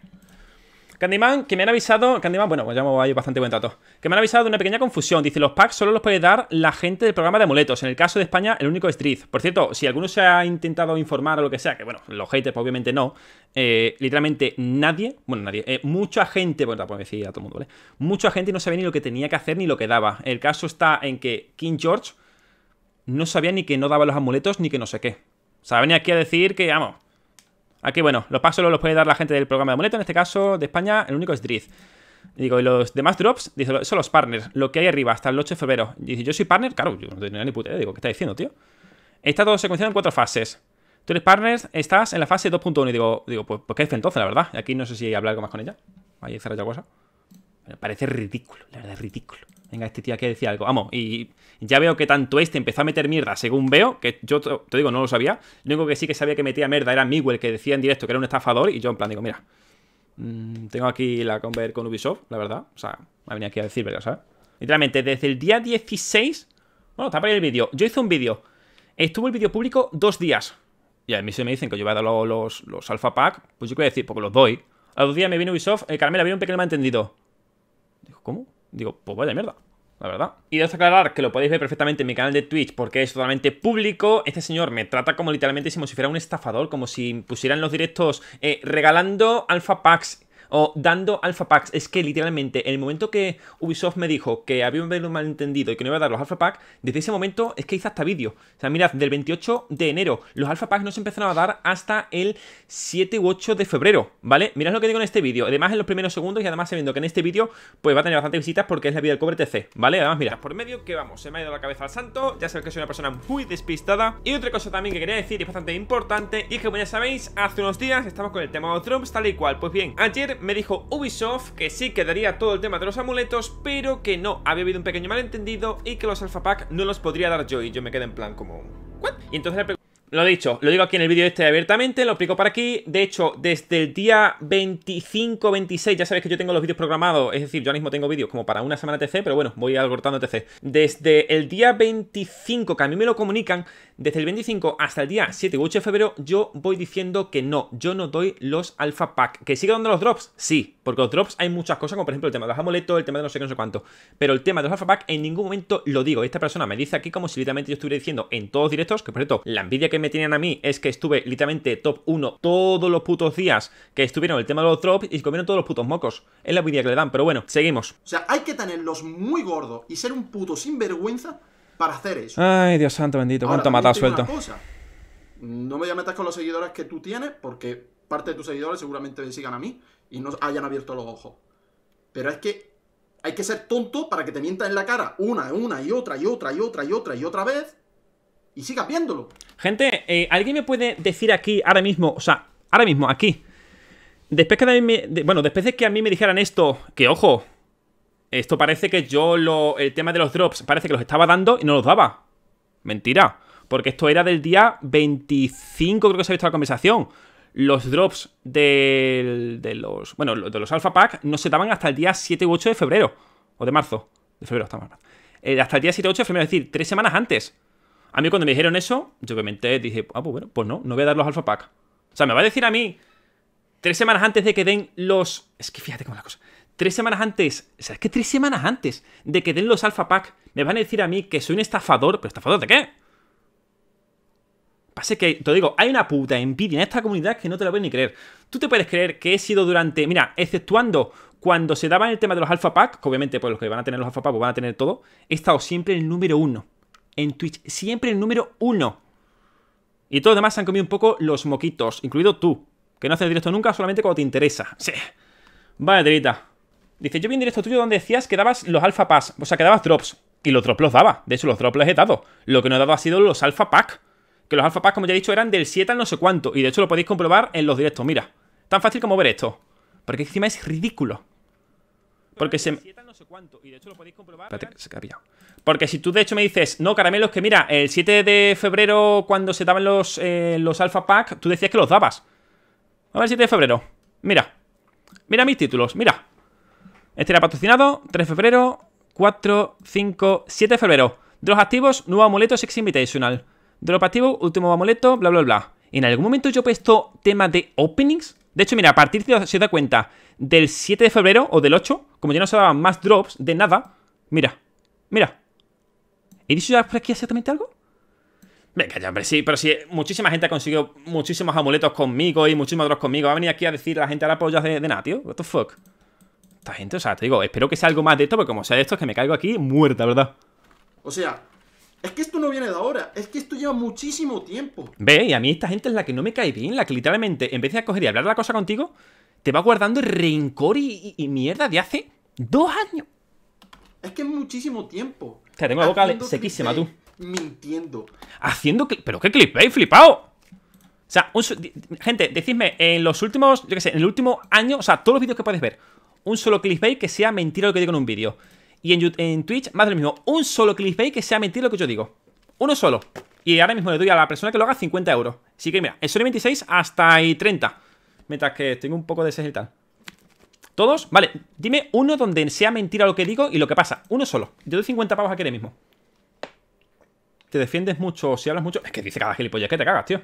Candyman, que me han avisado. Candyman, bueno, pues ya bastante buen trato. Que me han avisado de una pequeña confusión. Dice: los packs solo los puede dar la gente del programa de amuletos. En el caso de España, el único es Driz. Por cierto, si alguno se ha intentado informar o lo que sea, que bueno, los haters obviamente no. Eh, literalmente nadie, bueno, nadie, eh, mucha gente, bueno, puedo decir a todo el mundo, ¿vale? Mucha gente no sabía ni lo que tenía que hacer ni lo que daba. El caso está en que King George no sabía ni que no daba los amuletos ni que no sé qué. O sea, venía aquí a decir que, vamos Aquí, bueno, los pasos los puede dar la gente del programa de amuleto. En este caso, de España, el único es Drift. Digo, y los demás drops, dice, son los partners, lo que hay arriba hasta el 8 de febrero. Dice, yo soy partner, claro, yo no tengo ni puta idea, digo, ¿qué está diciendo, tío? Está todo secuenciado en cuatro fases. Tú eres partner, estás en la fase 2.1 y digo, digo, pues, pues qué es entonces, la verdad. Aquí no sé si hablar algo más con ella. Ahí cerrar ya cosa parece ridículo, la verdad ridículo. Venga, este tío aquí decía algo. Vamos, y ya veo que tanto este empezó a meter mierda, según veo, que yo te digo, no lo sabía. Lo único que sí que sabía que metía mierda era Miguel, que decía en directo que era un estafador, y yo en plan digo, mira, mm, tengo aquí la conver con Ubisoft, la verdad. O sea, me venía aquí a decir, ¿verdad? Literalmente, desde el día 16... Bueno, está para el vídeo. Yo hice un vídeo. Estuvo el vídeo público dos días. Y a mí se me dicen que yo voy a dar los, los, pack. Pues yo quiero decir, porque los doy. A los días me vino Ubisoft. Eh, Carmela, había un pequeño malentendido. ¿cómo? Digo, pues vaya mierda la verdad. Y os aclarar que lo podéis ver perfectamente en mi canal de Twitch porque es totalmente público. Este señor me trata como literalmente como si fuera un estafador, como si pusieran los directos eh, regalando alfa packs o dando alpha packs. Es que literalmente, en el momento que Ubisoft me dijo que había un malentendido y que no iba a dar los alpha packs, desde ese momento es que hice hasta vídeo. O sea, mirad, del 28 de enero, los alpha packs no se empezaron a dar hasta el 7 u 8 de febrero, ¿vale? Mirad lo que digo en este vídeo. Además, en los primeros segundos y además sabiendo que en este vídeo, pues va a tener bastantes visitas porque es la vida del cobre TC, ¿vale? Además, mirad, por medio que vamos, se me ha ido la cabeza al santo, ya sabéis que soy una persona muy despistada. Y otra cosa también que quería decir, y bastante importante, y que como ya sabéis, hace unos días estamos con el tema de Trump, tal y cual. Pues bien, ayer me dijo Ubisoft que sí quedaría todo el tema de los amuletos, pero que no, había habido un pequeño malentendido y que los Alpha Pack no los podría dar yo y yo me quedé en plan como... ¿What? Y entonces le pregunté lo he dicho, lo digo aquí en el vídeo este abiertamente, lo explico para aquí. De hecho, desde el día 25, 26, ya sabéis que yo tengo los vídeos programados, es decir, yo ahora mismo tengo vídeos como para una semana TC, pero bueno, voy cortando TC. Desde el día 25, que a mí me lo comunican, desde el 25 hasta el día 7 8 de febrero, yo voy diciendo que no, yo no doy los alfa pack. ¿Que siga dando los drops? Sí, porque los drops hay muchas cosas, como por ejemplo el tema de los amuletos, el tema de no sé qué, no sé cuánto. Pero el tema de los alfa pack en ningún momento lo digo. Esta persona me dice aquí como si literalmente yo estuviera diciendo en todos los directos, que por cierto, la envidia que me tenían a mí es que estuve literalmente top 1 todos los putos días que estuvieron el tema de los drops y comieron todos los putos mocos. Es la vida que le dan, pero bueno, seguimos. O sea, hay que tenerlos muy gordos y ser un puto sinvergüenza para hacer eso. Ay, Dios santo bendito, cuánto ha matado suelto. No me voy a meter con los seguidores que tú tienes porque parte de tus seguidores seguramente me sigan a mí y no hayan abierto los ojos. Pero es que hay que ser tonto para que te mientas en la cara una, una y otra y otra y otra y otra y otra vez y sigas viéndolo. Gente, eh, ¿alguien me puede decir aquí, ahora mismo, o sea, ahora mismo, aquí? Después que me, de, bueno, después de que a mí me dijeran esto, que ojo, esto parece que yo lo, el tema de los drops, parece que los estaba dando y no los daba. Mentira, porque esto era del día 25, creo que se ha visto la conversación. Los drops de los, bueno, de los Alpha Pack no se daban hasta el día 7 u 8 de febrero, o de marzo, de febrero, hasta mal. Eh, hasta el día 7 u 8 de febrero, es decir, tres semanas antes. A mí cuando me dijeron eso, yo me dije, ah, pues bueno, pues no, no voy a dar los alfa pack. O sea, me va a decir a mí, tres semanas antes de que den los... Es que fíjate cómo es la cosa. Tres semanas antes, o sea, que tres semanas antes de que den los alfa pack, me van a decir a mí que soy un estafador, pero estafador de qué? Pase que, te digo, hay una puta envidia en esta comunidad que no te la puedes ni creer. Tú te puedes creer que he sido durante, mira, exceptuando cuando se daban el tema de los Alpha pack, que obviamente pues los que van a tener los Alpha pack pues, van a tener todo, he estado siempre el número uno en Twitch, siempre el número uno. Y todos los demás se han comido un poco los moquitos, incluido tú, que no haces directo nunca, solamente cuando te interesa. Sí. Vale, Terita. Dice, yo vi en directo tuyo donde decías que dabas los alfa pass, o sea, que dabas drops. Y los drops los daba. De hecho, los drops los he dado. Lo que no he dado ha sido los alfa pack. Que los alfa pack, como ya he dicho, eran del 7 al no sé cuánto. Y de hecho lo podéis comprobar en los directos, mira. Tan fácil como ver esto. Porque encima es ridículo. Porque se... No Porque si tú de hecho me dices, no, caramelos, que mira, el 7 de febrero, cuando se daban los, eh, los Alpha Pack, tú decías que los dabas. A ver, el 7 de febrero. Mira. Mira mis títulos, mira. Este era patrocinado, 3 de febrero, 4, 5, 7 de febrero. De activos, nuevo amuleto Sex Invitational. De los activos, último amuleto, bla, bla, bla. ¿En algún momento yo he puesto tema de openings? De hecho, mira, a partir de, si os da cuenta, del 7 de febrero o del 8, como ya no se daban más drops de nada. Mira, mira. ¿He dicho ya por aquí exactamente algo? Venga, ya, hombre, sí, pero si muchísima gente ha conseguido muchísimos amuletos conmigo y muchísimos drops conmigo. Va a venir aquí a decir la gente a la polla de, de nada, tío. ¿eh? What the fuck. Esta gente, o sea, te digo, espero que sea algo más de esto, porque como sea de esto, es que me caigo aquí muerta, ¿verdad? O sea, es que esto no viene de ahora, es que esto lleva muchísimo tiempo. Ve, y a mí esta gente es la que no me cae bien, la que literalmente, en vez de coger y hablar la cosa contigo, te va guardando rencor y, y, mierda de hace dos años. Es que es muchísimo tiempo. Te tengo la boca sequísima, tú. Mintiendo. Haciendo que. ¿Pero qué clipbait flipado? O sea, gente, decidme, en los últimos, yo qué sé, en el último año, o sea, todos los vídeos que puedes ver, un solo clickbait que sea mentira lo que digo en un vídeo. Y en, Twitch, más de lo mismo, un solo clickbait que sea mentira lo que yo digo. Uno solo. Y ahora mismo le doy a la persona que lo haga 50 euros. Así que mira, en Sony 26 hasta ahí 30. Mientras que tengo un poco de sed y tal. ¿Todos? Vale, dime uno donde sea mentira lo que digo y lo que pasa. Uno solo. Yo doy 50 pavos aquí él mismo. Te defiendes mucho, si hablas mucho... Es que dice cada gilipollas que te cagas, tío.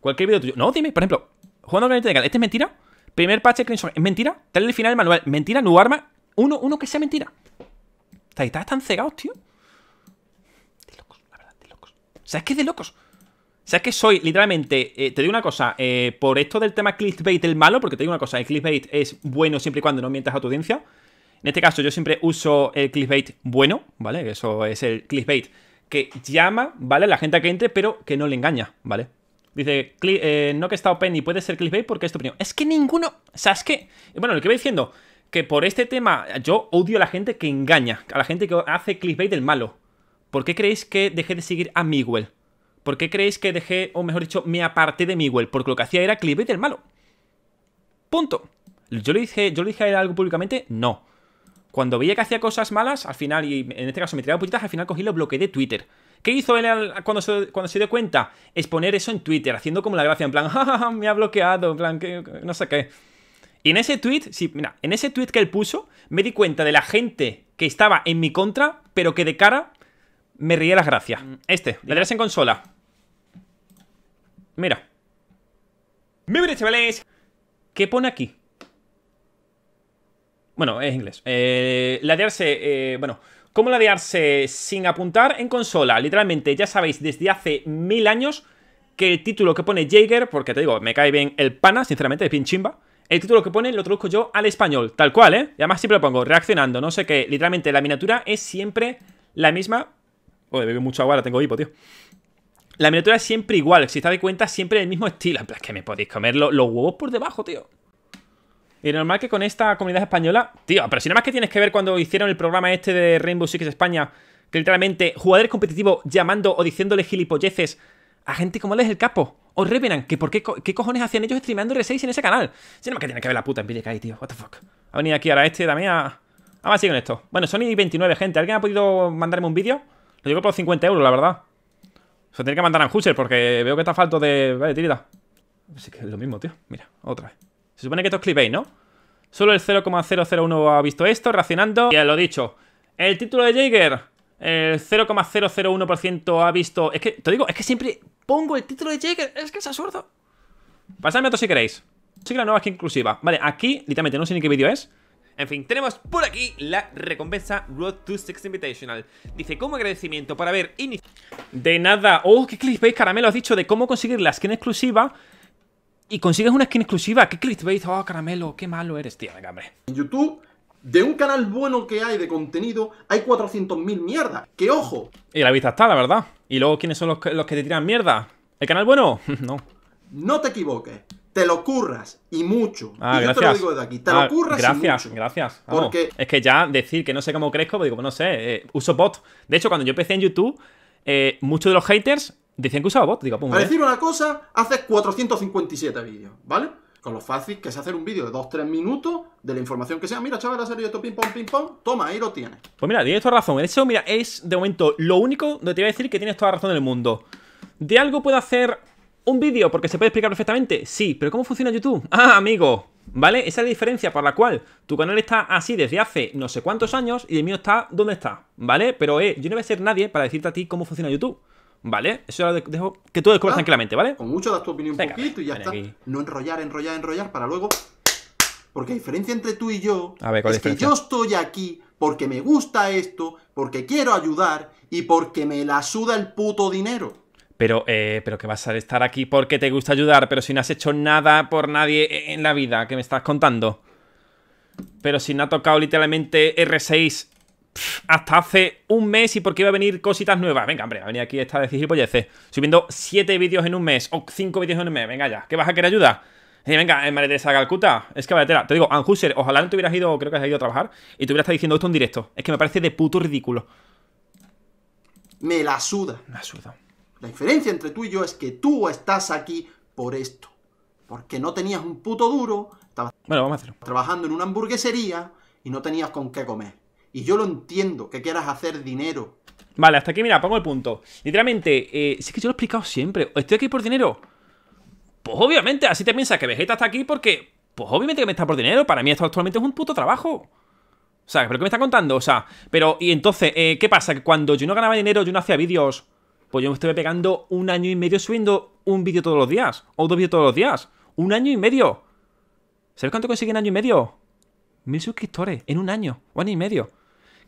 Cualquier video tuyo. No, dime, por ejemplo, jugando al de ¿este es mentira? Primer patch de Crimson, ¿es mentira? Tal el final del manual, ¿mentira? ¿No arma? Uno, uno que sea mentira. Estás tan cegados, tío. De locos, la verdad, de locos. O sea, que de locos sea, que soy literalmente, eh, te digo una cosa, eh, por esto del tema clickbait el malo, porque te digo una cosa, el clickbait es bueno siempre y cuando no mientas a tu audiencia. En este caso yo siempre uso el clickbait bueno, ¿vale? Eso es el clickbait que llama, ¿vale? La gente a que entre, pero que no le engaña, ¿vale? Dice, eh, no que está open y puede ser clickbait porque es tu opinión. Es que ninguno, sabes qué? que, bueno, lo que voy diciendo, que por este tema yo odio a la gente que engaña, a la gente que hace clickbait del malo. ¿Por qué creéis que dejé de seguir a Miguel? ¿Por qué creéis que dejé, o mejor dicho, me aparté de Miguel? Porque lo que hacía era clip del malo. Punto. Yo le dije, yo le dije a él algo públicamente, no. Cuando veía que hacía cosas malas, al final, y en este caso me tiraba puñetas, al final cogí lo bloqueé de Twitter. ¿Qué hizo él cuando, se, cuando se dio cuenta? Exponer eso en Twitter, haciendo como la gracia, en plan, ¡Ja, ja, me ha bloqueado, en plan, que, no sé qué. Y en ese tweet, sí, mira, en ese tweet que él puso, me di cuenta de la gente que estaba en mi contra, pero que de cara me ríe las gracias. Mm. Este, Ladearse en consola. Mira. ¡Mira, ¿Qué pone aquí? Bueno, es inglés. Eh, ladearse, eh, bueno, ¿cómo ladearse sin apuntar en consola? Literalmente, ya sabéis, desde hace mil años que el título que pone Jaeger, porque te digo, me cae bien el pana, sinceramente, es bien chimba. El título que pone lo traduzco yo al español, tal cual, ¿eh? Y además siempre lo pongo reaccionando, no sé qué. Literalmente, la miniatura es siempre la misma Oye, bebe mucha agua, la tengo hipo, tío. La miniatura es siempre igual, si te de cuenta, siempre el mismo estilo. es que me podéis comer los, huevos por debajo, tío. Y normal que con esta comunidad española... Tío, pero si nada más que tienes que ver cuando hicieron el programa este de Rainbow Six España, que literalmente jugadores competitivos llamando o diciéndole gilipolleces a gente como les el capo. O Revenant, que por qué, qué cojones hacían ellos streamando R6 en ese canal. Si no más que tiene que ver la puta envidia que hay, tío. What the fuck. Ha venido aquí ahora este también a... a seguir con esto. Bueno, Sony 29, gente. ¿Alguien ha podido mandarme un vídeo? Lo llevo por 50 euros, la verdad. Se tiene que mandar a Husser porque veo que está falto de... Vale, tirita. Así que es lo mismo, tío. Mira, otra vez. Se supone que esto es clickbait, ¿no? Solo el 0,001 ha visto esto, reaccionando. ya lo he dicho. El título de Jaeger. El 0,001% ha visto... Es que, te digo, es que siempre pongo el título de Jaeger. Es que es absurdo. Pasadme otro si queréis. Sí que la nueva skin inclusiva. Vale, aquí, literalmente, no sé ni qué vídeo es. En fin, tenemos por aquí la recompensa Road to Six Invitational. Dice, como agradecimiento por haber iniciado... De nada. Oh, qué clickbait, caramelo. Has dicho de cómo conseguir la skin exclusiva y consigues una skin exclusiva. ¿Qué clickbait? Oh, caramelo, qué malo eres, tío. En YouTube, de un canal bueno que hay de contenido, hay 400.000 mierdas. ¡Qué ojo! Y la vista está, la verdad. ¿Y luego quiénes son los los que te tiran mierda? ¿El canal bueno? no. No te equivoques te lo curras y mucho. Ah, y yo gracias. te lo digo desde aquí, te lo ah, curras gracias, y mucho. Gracias, gracias. Es que ya decir que no sé cómo crezco, pues digo, no sé, eh, uso bot. De hecho, cuando yo empecé en YouTube, eh, muchos de los haters decían que usaba bot. Digo, Para eh". decir una cosa, haces 457 vídeos, ¿vale? Con lo fácil que es hacer un vídeo de 2-3 minutos de la información que sea. Mira, chaval, ha salido esto ping pong, ping pong. Toma, ahí lo tienes. Pues mira, tienes toda razón. Eso, mira, es de momento lo único donde te voy a decir que tienes toda la razón del mundo. De algo puedo hacer ¿Un vídeo porque se puede explicar perfectamente? Sí, pero ¿cómo funciona YouTube? Ah, amigo, ¿vale? Esa es la diferencia por la cual tu canal está así desde hace no sé cuántos años y el mío está donde está, ¿vale? Pero eh, yo no voy a ser nadie para decirte a ti cómo funciona YouTube. ¿Vale? Eso lo dejo que tú descubras ah, tranquilamente, ¿vale? Con mucho das tu opinión un poquito y ya está. No enrollar, enrollar, enrollar para luego. Porque la diferencia entre tú y yo es que yo estoy aquí porque me gusta esto, porque quiero ayudar y porque me la suda el puto dinero pero, eh, pero que vas a estar aquí porque te gusta ayudar, pero si no has hecho nada por nadie en la vida que me estás contando. Pero si no ha tocado literalmente R6 hasta hace un mes y porque iba a venir cositas nuevas. Venga, hombre, a venir aquí esta decir Poyece, Subiendo 7 vídeos en un mes o 5 vídeos en un mes. Venga ya, ¿qué vas a querer ayuda? Eh, venga, en de esa Calcuta, es que te digo, Anhuser, ojalá no te hubieras ido, creo que has ido a trabajar y te hubieras estado diciendo esto en directo. Es que me parece de puto ridículo. Me la suda. Me la suda. La diferencia entre tú y yo es que tú estás aquí por esto. Porque no tenías un puto duro, bueno, vamos a hacerlo. trabajando en una hamburguesería y no tenías con qué comer. Y yo lo entiendo, que quieras hacer dinero. Vale, hasta aquí, mira, pongo el punto. Literalmente, eh, sí es que yo lo he explicado siempre, estoy aquí por dinero. Pues obviamente, así te piensas que Vegeta está aquí porque... Pues obviamente que me está por dinero, para mí esto actualmente es un puto trabajo. O sea, ¿pero qué me está contando? O sea, pero... Y entonces, eh, ¿qué pasa? Que cuando yo no ganaba dinero, yo no hacía vídeos pues yo me estuve pegando un año y medio subiendo un vídeo todos los días, o dos vídeos todos los días. ¡Un año y medio! ¿Sabes cuánto conseguí en año y medio? Mil suscriptores, en un año, o año y medio.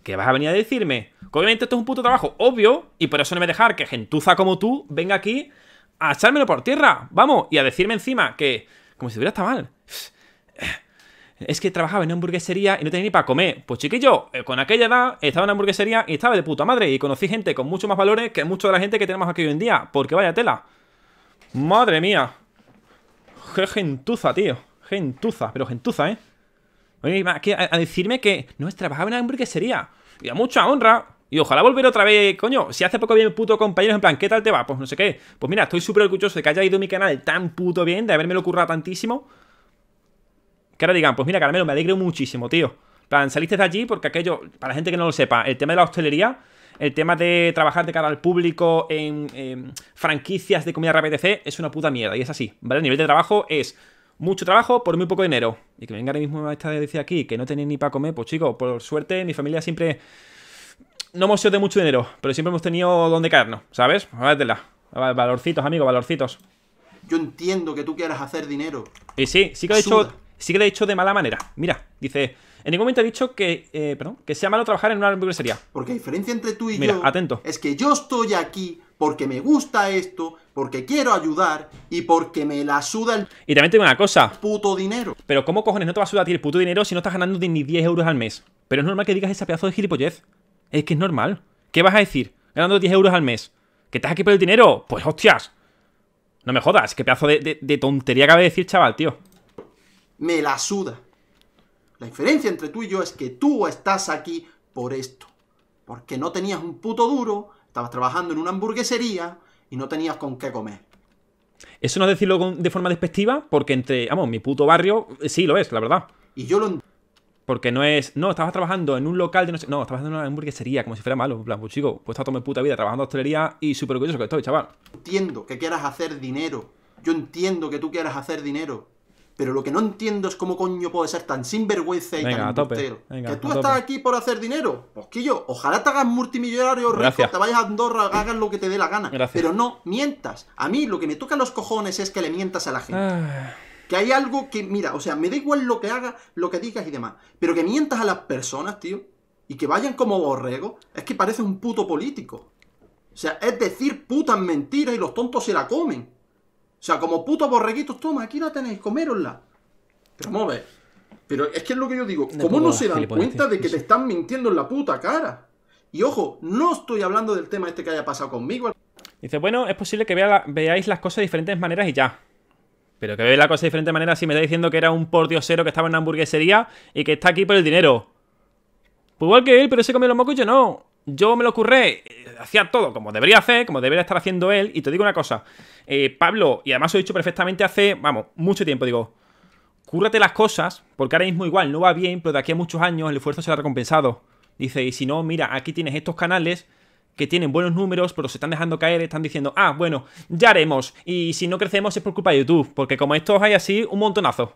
¿Qué vas a venir a decirme? obviamente esto es un puto trabajo, obvio, y por eso no me dejar que gentuza como tú venga aquí a echármelo por tierra, vamos, y a decirme encima que, como si hubiera estado mal es que trabajaba en una hamburguesería y no tenía ni para comer. Pues chiquillo, eh, con aquella edad estaba en una hamburguesería y estaba de puta madre. Y conocí gente con mucho más valores que mucha de la gente que tenemos aquí hoy en día. Porque vaya tela. Madre mía. Qué gentuza, tío. Gentuza, pero gentuza, ¿eh? a, decirme que no es trabajaba en una hamburguesería. Y a mucha honra. Y ojalá volver otra vez, coño. Si hace poco bien puto compañero, en plan, ¿qué tal te va? Pues no sé qué. Pues mira, estoy súper orgulloso de que haya ido mi canal tan puto bien, de haberme lo currado tantísimo. Que ahora digan, pues mira, Carmelo, me alegro muchísimo, tío. plan, saliste de allí porque aquello, para la gente que no lo sepa, el tema de la hostelería, el tema de trabajar de cara al público en, franquicias de comida rápida es una puta mierda. Y es así, ¿vale? El nivel de trabajo es mucho trabajo por muy poco dinero. Y que venga ahora mismo esta de decir aquí que no tenéis ni para comer, pues chicos, por suerte mi familia siempre... No hemos sido de mucho dinero, pero siempre hemos tenido donde caernos, ¿sabes? Váyatela. Valorcitos, amigo, valorcitos. Yo entiendo que tú quieras hacer dinero. Y sí, sí que he dicho Sí que le he dicho de mala manera. Mira, dice. En ningún momento he dicho que, eh, perdón, que sea malo trabajar en una hamburguesería. Porque la diferencia entre tú y Mira, yo atento. es que yo estoy aquí porque me gusta esto, porque quiero ayudar y porque me la suda el... Y también tengo una cosa. Puto dinero. Pero ¿cómo cojones no te va a sudar a el puto dinero si no estás ganando ni 10 euros al mes? Pero es normal que digas ese pedazo de gilipollez. Es que es normal. ¿Qué vas a decir? Ganando 10 euros al mes. ¿Que estás aquí por el dinero? Pues hostias. No me jodas, qué pedazo de, tontería Cabe de decir, chaval, tío me la suda. La diferencia entre tú y yo es que tú estás aquí por esto. Porque no tenías un puto duro, estabas trabajando en una hamburguesería y no tenías con qué comer. Eso no es decirlo de forma despectiva, porque entre, vamos, mi puto barrio eh, sí lo es, la verdad. Y yo lo porque no es, no, estabas trabajando en un local de no sé, no, estabas en una hamburguesería, como si fuera malo. En plan, pues chico, pues estado toda mi puta vida trabajando en hostelería y súper orgulloso que estoy, chaval. Entiendo que quieras hacer dinero. Yo entiendo que tú quieras hacer dinero. Pero lo que no entiendo es cómo coño puede ser tan sinvergüenza y tan que tú estás aquí por hacer dinero. Pues, ojalá te hagas multimillonario rico, te vayas a Andorra, hagas lo que te dé la gana. Pero no, mientas. A mí lo que me toca los cojones es que le mientas a la gente. Ah. Que hay algo que, mira, o sea, me da igual lo que hagas, lo que digas y demás. Pero que mientas a las personas, tío, y que vayan como borrego, es que parece un puto político. O sea, es decir putas mentiras y los tontos se la comen. O sea, como putos borreguitos, toma, aquí la tenéis, comérosla. Pero vamos Pero es que es lo que yo digo. ¿Cómo no se dan cuenta de que te están mintiendo en la puta cara? Y ojo, no estoy hablando del tema este que haya pasado conmigo. Dice, bueno, es posible que veáis las cosas de diferentes maneras y ya. Pero que veáis las cosas de diferentes maneras si me está diciendo que era un cero que estaba en una hamburguesería y que está aquí por el dinero. Pues igual que él, pero se comió los mocos y yo no yo me lo curré, eh, hacía todo como debería hacer, como debería estar haciendo él. Y te digo una cosa, eh, Pablo, y además lo he dicho perfectamente hace, vamos, mucho tiempo, digo, cúrrate las cosas, porque ahora mismo igual no va bien, pero de aquí a muchos años el esfuerzo se ha recompensado. Dice, y si no, mira, aquí tienes estos canales que tienen buenos números, pero se están dejando caer, están diciendo, ah, bueno, ya haremos, y si no crecemos es por culpa de YouTube, porque como estos hay así, un montonazo.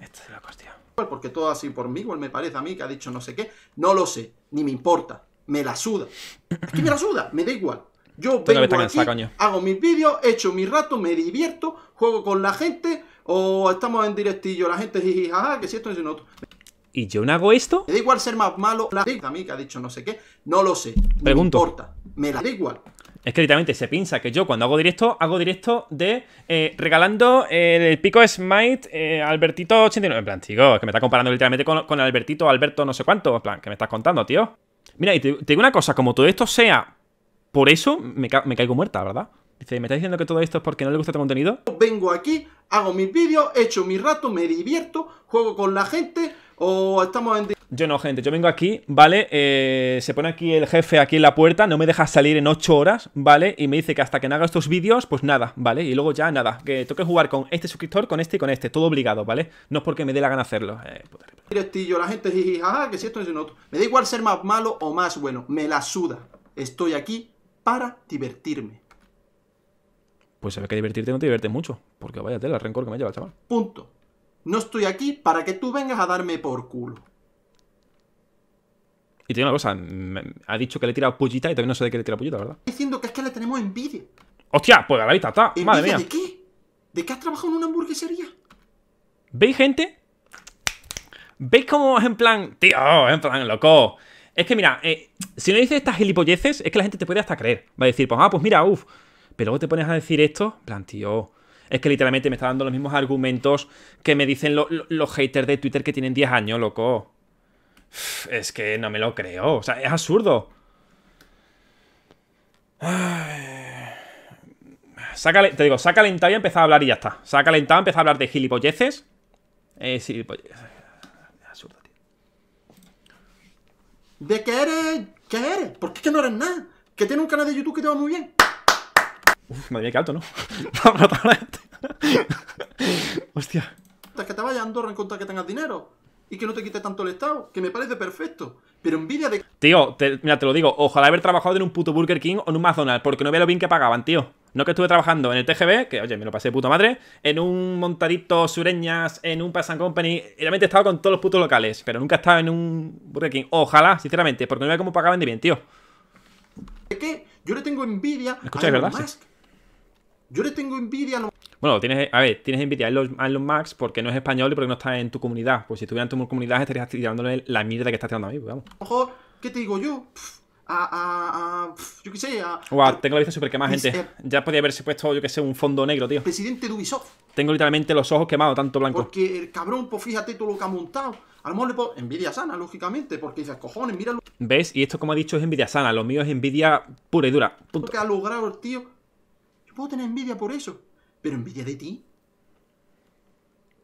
Esta es la cuestión. Porque todo así por mí, igual me parece a mí que ha dicho no sé qué, no lo sé, ni me importa me la suda. Es que me la suda, me da igual. Yo vengo aquí, hago mis vídeos, echo mi rato, me divierto, juego con la gente o estamos en directillo, la gente que si esto es un otro. ¿Y yo no hago esto? Me da igual ser más malo. La a mí que ha dicho no sé qué, no lo sé. Pregunto. me importa, me la da igual. Es que literalmente se piensa que yo cuando hago directo, hago directo de eh, regalando el pico Smite eh, Albertito 89. En plan, chicos, que me está comparando literalmente con, con Albertito, Alberto no sé cuánto. En plan, que me estás contando, tío? Mira, y te, digo una cosa, como todo esto sea por eso, me, caigo muerta, ¿verdad? Dice, ¿me está diciendo que todo esto es porque no le gusta este contenido? Vengo aquí, hago mis vídeos, echo mi rato, me divierto, juego con la gente o estamos en... Yo no, gente, yo vengo aquí, ¿vale? Eh, se pone aquí el jefe aquí en la puerta, no me deja salir en 8 horas, ¿vale? Y me dice que hasta que no haga estos vídeos, pues nada, ¿vale? Y luego ya nada, que toque jugar con este suscriptor, con este y con este, todo obligado, ¿vale? No es porque me dé la gana hacerlo. Eh, puta Directillo, la gente, jiji, que si esto es un otro. Me da igual ser más malo o más bueno, me la suda. Estoy aquí para divertirme. Pues se ve que divertirte no te divierte mucho, porque vaya tela, el rencor que me lleva el chaval. Punto. No estoy aquí para que tú vengas a darme por culo. Y te digo una cosa, ha dicho que le he tirado pollita y también no sé de qué le tira pollita, ¿verdad? Diciendo que es que le tenemos envidia. ¡Hostia! Pues a la vista está. Madre mía. ¿De qué? ¿De qué has trabajado en una hamburguesería? ¿Veis gente? ¿Veis cómo es en plan, tío, en plan, loco? Es que mira, eh, si no dices estas gilipolleces, es que la gente te puede hasta creer. Va a decir, pues, ah, pues mira, uff. Pero luego te pones a decir esto, en plan, tío, es que literalmente me está dando los mismos argumentos que me dicen los haters de Twitter que tienen 10 años, loco. Es que no me lo creo. O sea, es absurdo. Sácale, te digo, se ha y ha empezado a hablar y ya está. Se ha calentado, empezado a hablar de gilipolleces. Eh, gilipolleces. Absurdo, tío. ¿De qué eres? ¿Qué eres? ¿Por qué que no eres nada? Que tiene un canal de YouTube que te va muy bien. Uf, madre mía, qué alto, ¿no? Hostia. Que te vayas a Andorra en contra que tengas dinero y que no te quite tanto el Estado, que me parece perfecto. Pero envidia de. Tío, mira, te lo digo, ojalá haber trabajado en un puto Burger King o en un McDonald's, porque no veía lo bien que pagaban, tío. No que estuve trabajando en el TGB, que oye, me lo pasé de puta madre, en un montadito Sureñas, en un Pass Company. Y Realmente he estado con todos los putos locales, pero nunca he estado en un Burger King. Ojalá, sinceramente, porque no veía cómo pagaban de bien, tío. ¿De qué? Yo le tengo envidia verdad? Yo le tengo envidia a Bueno, tienes, a ver, tienes envidia a los, Max porque no es español y porque no está en tu comunidad. Pues si estuviera en tu comunidad estarías tirándole la mierda que estás tirando a mí, pues vamos. Ojo, ¿qué te digo yo? a, a, yo qué sé, a... Wow, tengo la vista súper quemada, gente. Eh, ya podía haberse puesto, yo qué sé, un fondo negro, tío. Presidente de Ubisoft. Tengo literalmente los ojos quemados, tanto blanco. Porque el cabrón, pues fíjate todo lo que ha montado. A lo mejor le puedo... Envidia sana, lógicamente, porque dices, cojones, míralo. ¿Ves? Y esto, como he dicho, es envidia sana. Lo mío es envidia pura y dura. Punto. Lo ha logrado el tío Puedo tener envidia por eso, pero envidia de ti.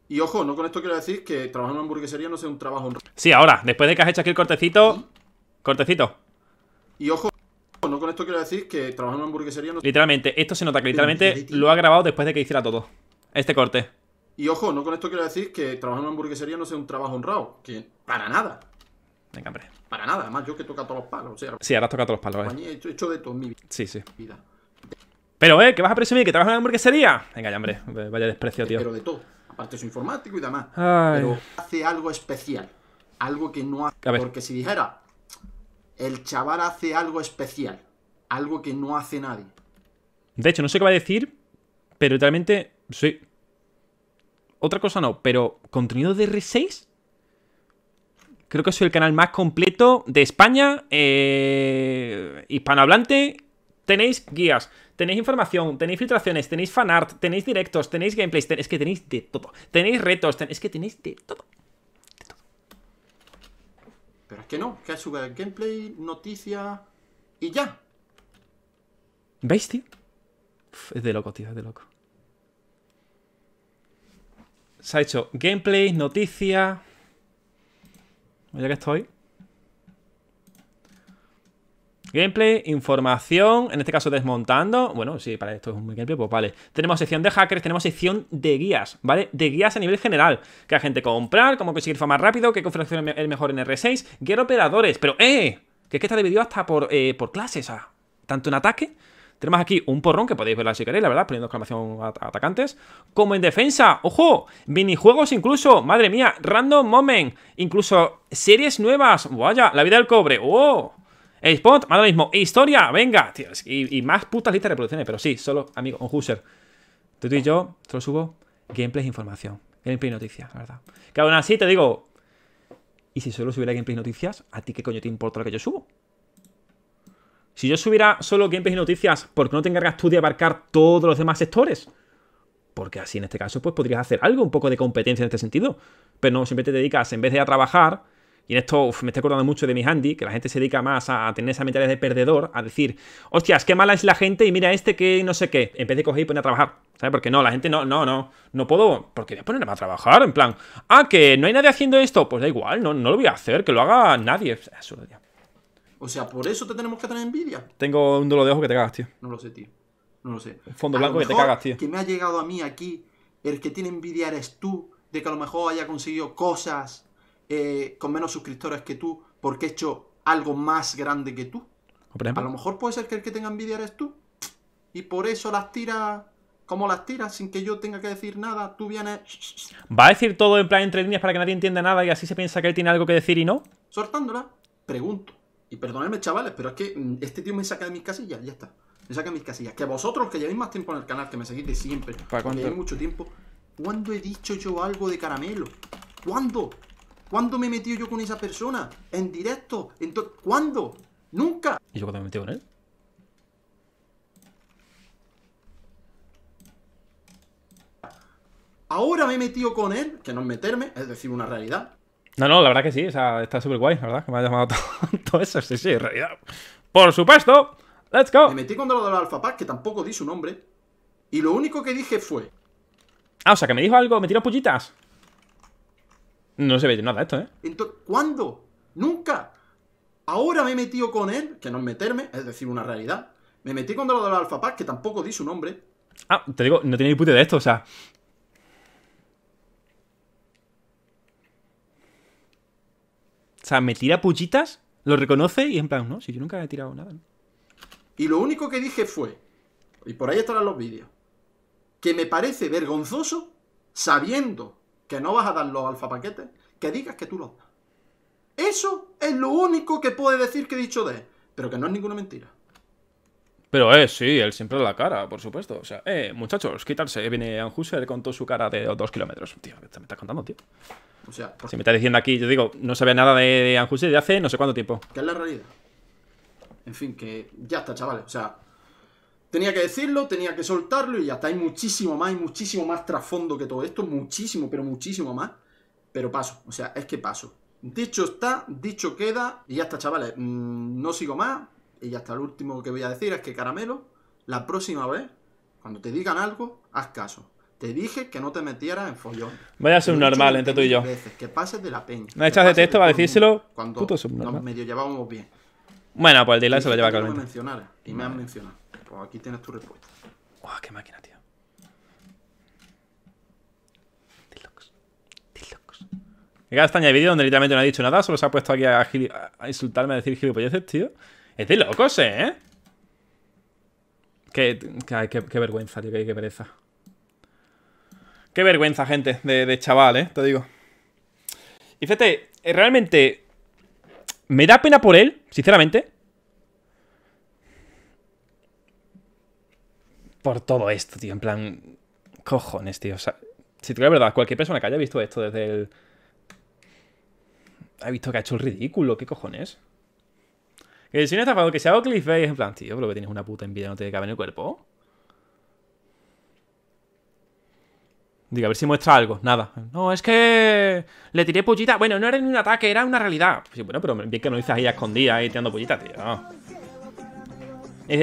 Y ojo, no con esto quiero decir que trabajar en una hamburguesería no sea un trabajo honrado. Sí, ahora, después de que has hecho aquí el cortecito... Cortecito. Y ojo, no con esto quiero decir que trabajar en una hamburguesería no... Literalmente, esto se nota que literalmente lo ha grabado después de que hiciera todo. Este corte. Y ojo, no con esto quiero decir que trabajar en una hamburguesería no sea un trabajo honrado. Que para nada. Venga, hombre. Para nada. Además, yo que toca todos los palos. O sí, ahora toca todos los palos. Eh. He, hecho, de todo en mi vida. Sí, sí. Pero, ¿eh? ¿Qué vas a presumir? ¿Que trabajas en hamburguesería? Venga, ya, hombre. Vaya desprecio, tío. Pero de todo. Aparte de su informático y demás. Pero hace algo especial. Algo que no hace... Porque si dijera... El chaval hace algo especial. Algo que no hace nadie. De hecho, no sé qué va a decir, pero literalmente sí Otra cosa no, pero contenido de R6 creo que soy el canal más completo de España, eh, hispanohablante Tenéis guías, tenéis información, tenéis filtraciones, tenéis fanart, tenéis directos, tenéis gameplays, es que tenéis de todo. Tenéis retos, es que tenéis de todo. Pero es que no, que el gameplay, noticia y ya. ¿Veis, tío? es de loco, tío, es de loco. Se ha hecho gameplay, noticia. Oye, que estoy. Gameplay, información, en este caso desmontando. Bueno, sí, para esto es un gameplay, pues vale. Tenemos sección de hackers, tenemos sección de guías, ¿vale? De guías a nivel general. Que la gente comprar, cómo conseguir fama rápido, qué configuración es mejor en R6, qué operadores. Pero, ¡eh! Que es que está dividido hasta por, eh, por clases, Tanto en ataque tenemos aquí un porrón que podéis verla si queréis, la verdad, poniendo exclamación a atacantes. Como en defensa, ojo, minijuegos incluso, madre mía, random moment, incluso series nuevas, vaya, la vida del cobre, oh, Spot, lo mismo. Historia, venga. Tío, y, más putas listas de reproducciones. Pero sí, solo, amigo, un user. Tú, y yo, solo subo. Gameplay e información. Gameplay noticias, la verdad. Que aún así te digo. Y si solo subiera gameplay noticias, ¿a ti qué coño te importa lo que yo subo? Si yo subiera solo gameplay y noticias, ¿por qué no te encargas tú de abarcar todos los demás sectores? Porque así en este caso, pues podrías hacer algo, un poco de competencia en este sentido. Pero no, siempre te dedicas, en vez de a trabajar, y en esto me estoy acordando mucho de mi handy, que la gente se dedica más a tener esa mentalidad de perdedor, a decir, hostias, qué mala es la gente y mira este que no sé qué. En vez de coger y poner a trabajar, ¿sabes? Porque no, la gente no, no, no, no puedo, porque voy a ponerme a trabajar, en plan, ah, que no hay nadie haciendo esto, pues da igual, no, no lo voy a hacer, que lo haga nadie. O sea, por eso te tenemos que tener envidia. Tengo un dolor de ojo que te cagas, tío. No lo sé, tío. No lo sé. Un fondo blanco que te cagas, tío. Que me ha llegado a mí aquí, el que tiene envidia eres tú, de que a lo mejor haya conseguido cosas eh, con menos suscriptores que tú porque he hecho algo más grande que tú. A lo mejor puede ser que el que tenga envidia eres tú. Y por eso las tira como las tiras sin que yo tenga que decir nada. Tú vienes... ¿Va a decir todo en plan entre líneas para que nadie entienda nada y así se piensa que él tiene algo que decir y no? Sortándola, pregunto. Y perdonadme, chavales, pero es que mm, este tío me saca de mis casillas, ya está. Me saca de mis casillas. Que vosotros, que lleváis más tiempo en el canal, que me seguís de siempre, que lleváis mucho tiempo, ¿cuándo he dicho yo algo de caramelo? ¿Cuándo? ¿Cuándo me he metido yo con esa persona? ¿En directo? Entonces, ¿Cuándo? ¡Nunca! ¿Y yo cuándo me metí con él? Ahora me he metido con él, que no es meterme, es decir, una realidad. No, no, la verdad que sí, o sea, está súper guay, la verdad, que me ha llamado todo, eso, sí, sí, en realidad. Por supuesto, let's go. Me metí con lo del Alpha Pack, que tampoco di su nombre, y lo único que dije fue... Ah, o sea, que me dijo algo, me tiró pullitas. No se ve nada esto, ¿eh? Entonces, ¿Cuándo? Nunca. Ahora me he metido con él, que no es meterme, es decir, una realidad. Me metí con lo de la que tampoco di su nombre. Ah, te digo, no tiene ni puta de esto, o sea. O sea, me tira puchitas, lo reconoce y en plan, no, si yo nunca he tirado nada. Y lo único que dije fue, y por ahí estarán los vídeos, que me parece vergonzoso sabiendo que no vas a dar los alfa paquetes, que digas que tú lo das. Eso es lo único que puede decir que he dicho de pero que no es ninguna mentira. Pero eh, sí, él siempre da la cara, por supuesto. O sea, eh, muchachos, quitarse. Eh, viene Anhuser le contó su cara de dos kilómetros. Tío, ¿qué me estás contando, tío? O sea, si me estás diciendo aquí, yo digo, no sabía nada de, de de hace no sé cuánto tiempo. ¿Qué es la realidad? En fin, que ya está, chavales. O sea, Tenía que decirlo, tenía que soltarlo y ya está. Hay muchísimo más, hay muchísimo más trasfondo que todo esto, muchísimo, pero muchísimo más. Pero paso, o sea, es que paso. Dicho está, dicho queda y ya está, chavales. Mm, no sigo más y ya está. Lo último que voy a decir es que Caramelo, la próxima vez, cuando te digan algo, haz caso. Te dije que no te metieras en follón. Vaya normal entre tú y yo. que pases de la peña. No echas de texto para decírselo. Cuando nos medio llevábamos bien. Bueno, pues el hoy se lo lleva y me han mencionado aquí tienes tu respuesta. ¡Guau, qué máquina, tío! Me queda He de vídeo donde literalmente no ha dicho nada, solo se ha puesto aquí a, insultarme, a decir gilipolleces, tío. Es de locos, ¿eh? ¿eh? Qué, vergüenza, tío, qué, pereza. Qué vergüenza, gente, de, de chaval, ¿eh? Te digo. Y fíjate, eh, realmente me da pena por él, sinceramente. por todo esto, tío. En plan, cojones, tío. O sea, si te digo la verdad, cualquier persona que haya visto esto desde el. Ha visto que ha hecho el ridículo, ¿qué cojones? Que si no estafado, que sea hago en plan, tío, pero que tienes una puta envidia, no te cabe en el cuerpo. Diga, a ver si muestra algo. Nada. No, es que le tiré pollita. Bueno, no era ni un ataque, era una realidad. Sí, bueno, pero bien que no dices ahí escondida, ahí tirando pollita, tío.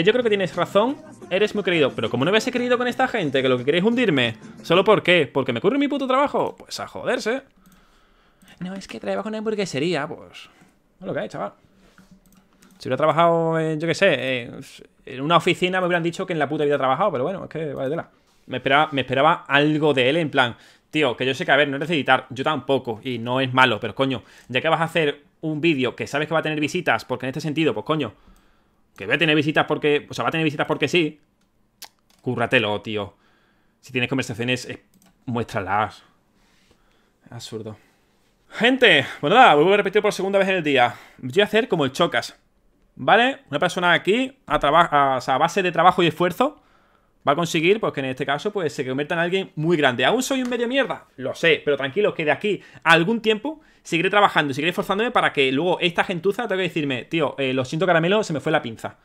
yo creo que tienes razón, eres muy querido. Pero como no hubiese querido con esta gente, que lo que queréis hundirme, ¿solo por qué? ¿Porque me ocurre mi puto trabajo? Pues a joderse. No, es que trabajo bajo una hamburguesería, pues... No lo que hay, chaval. Si hubiera trabajado, en, yo qué sé, en una oficina me hubieran dicho que en la puta había trabajado, pero bueno, es que vale de Me esperaba, me esperaba algo de él en plan, tío, que yo sé que a ver, no eres editar, yo tampoco, y no es malo, pero coño, ya que vas a hacer un vídeo que sabes que va a tener visitas, porque en este sentido, pues coño, que voy a tener visitas porque... O sea, va a tener visitas porque sí. Cúrratelo, tío. Si tienes conversaciones, eh, muéstralas. Absurdo. Gente, bueno nada, vuelvo a repetir por segunda vez en el día. Voy a hacer como el chocas. ¿Vale? Una persona aquí, a, a base de trabajo y esfuerzo, va a conseguir pues que en este caso pues se convierta en alguien muy grande. Aún soy un medio mierda, lo sé, pero tranquilo que de aquí algún tiempo seguiré trabajando, seguiré esforzándome para que luego esta gentuza tenga que decirme, tío, los eh, lo caramelos se me fue la pinza.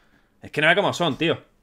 Es que no ve cómo son, tío.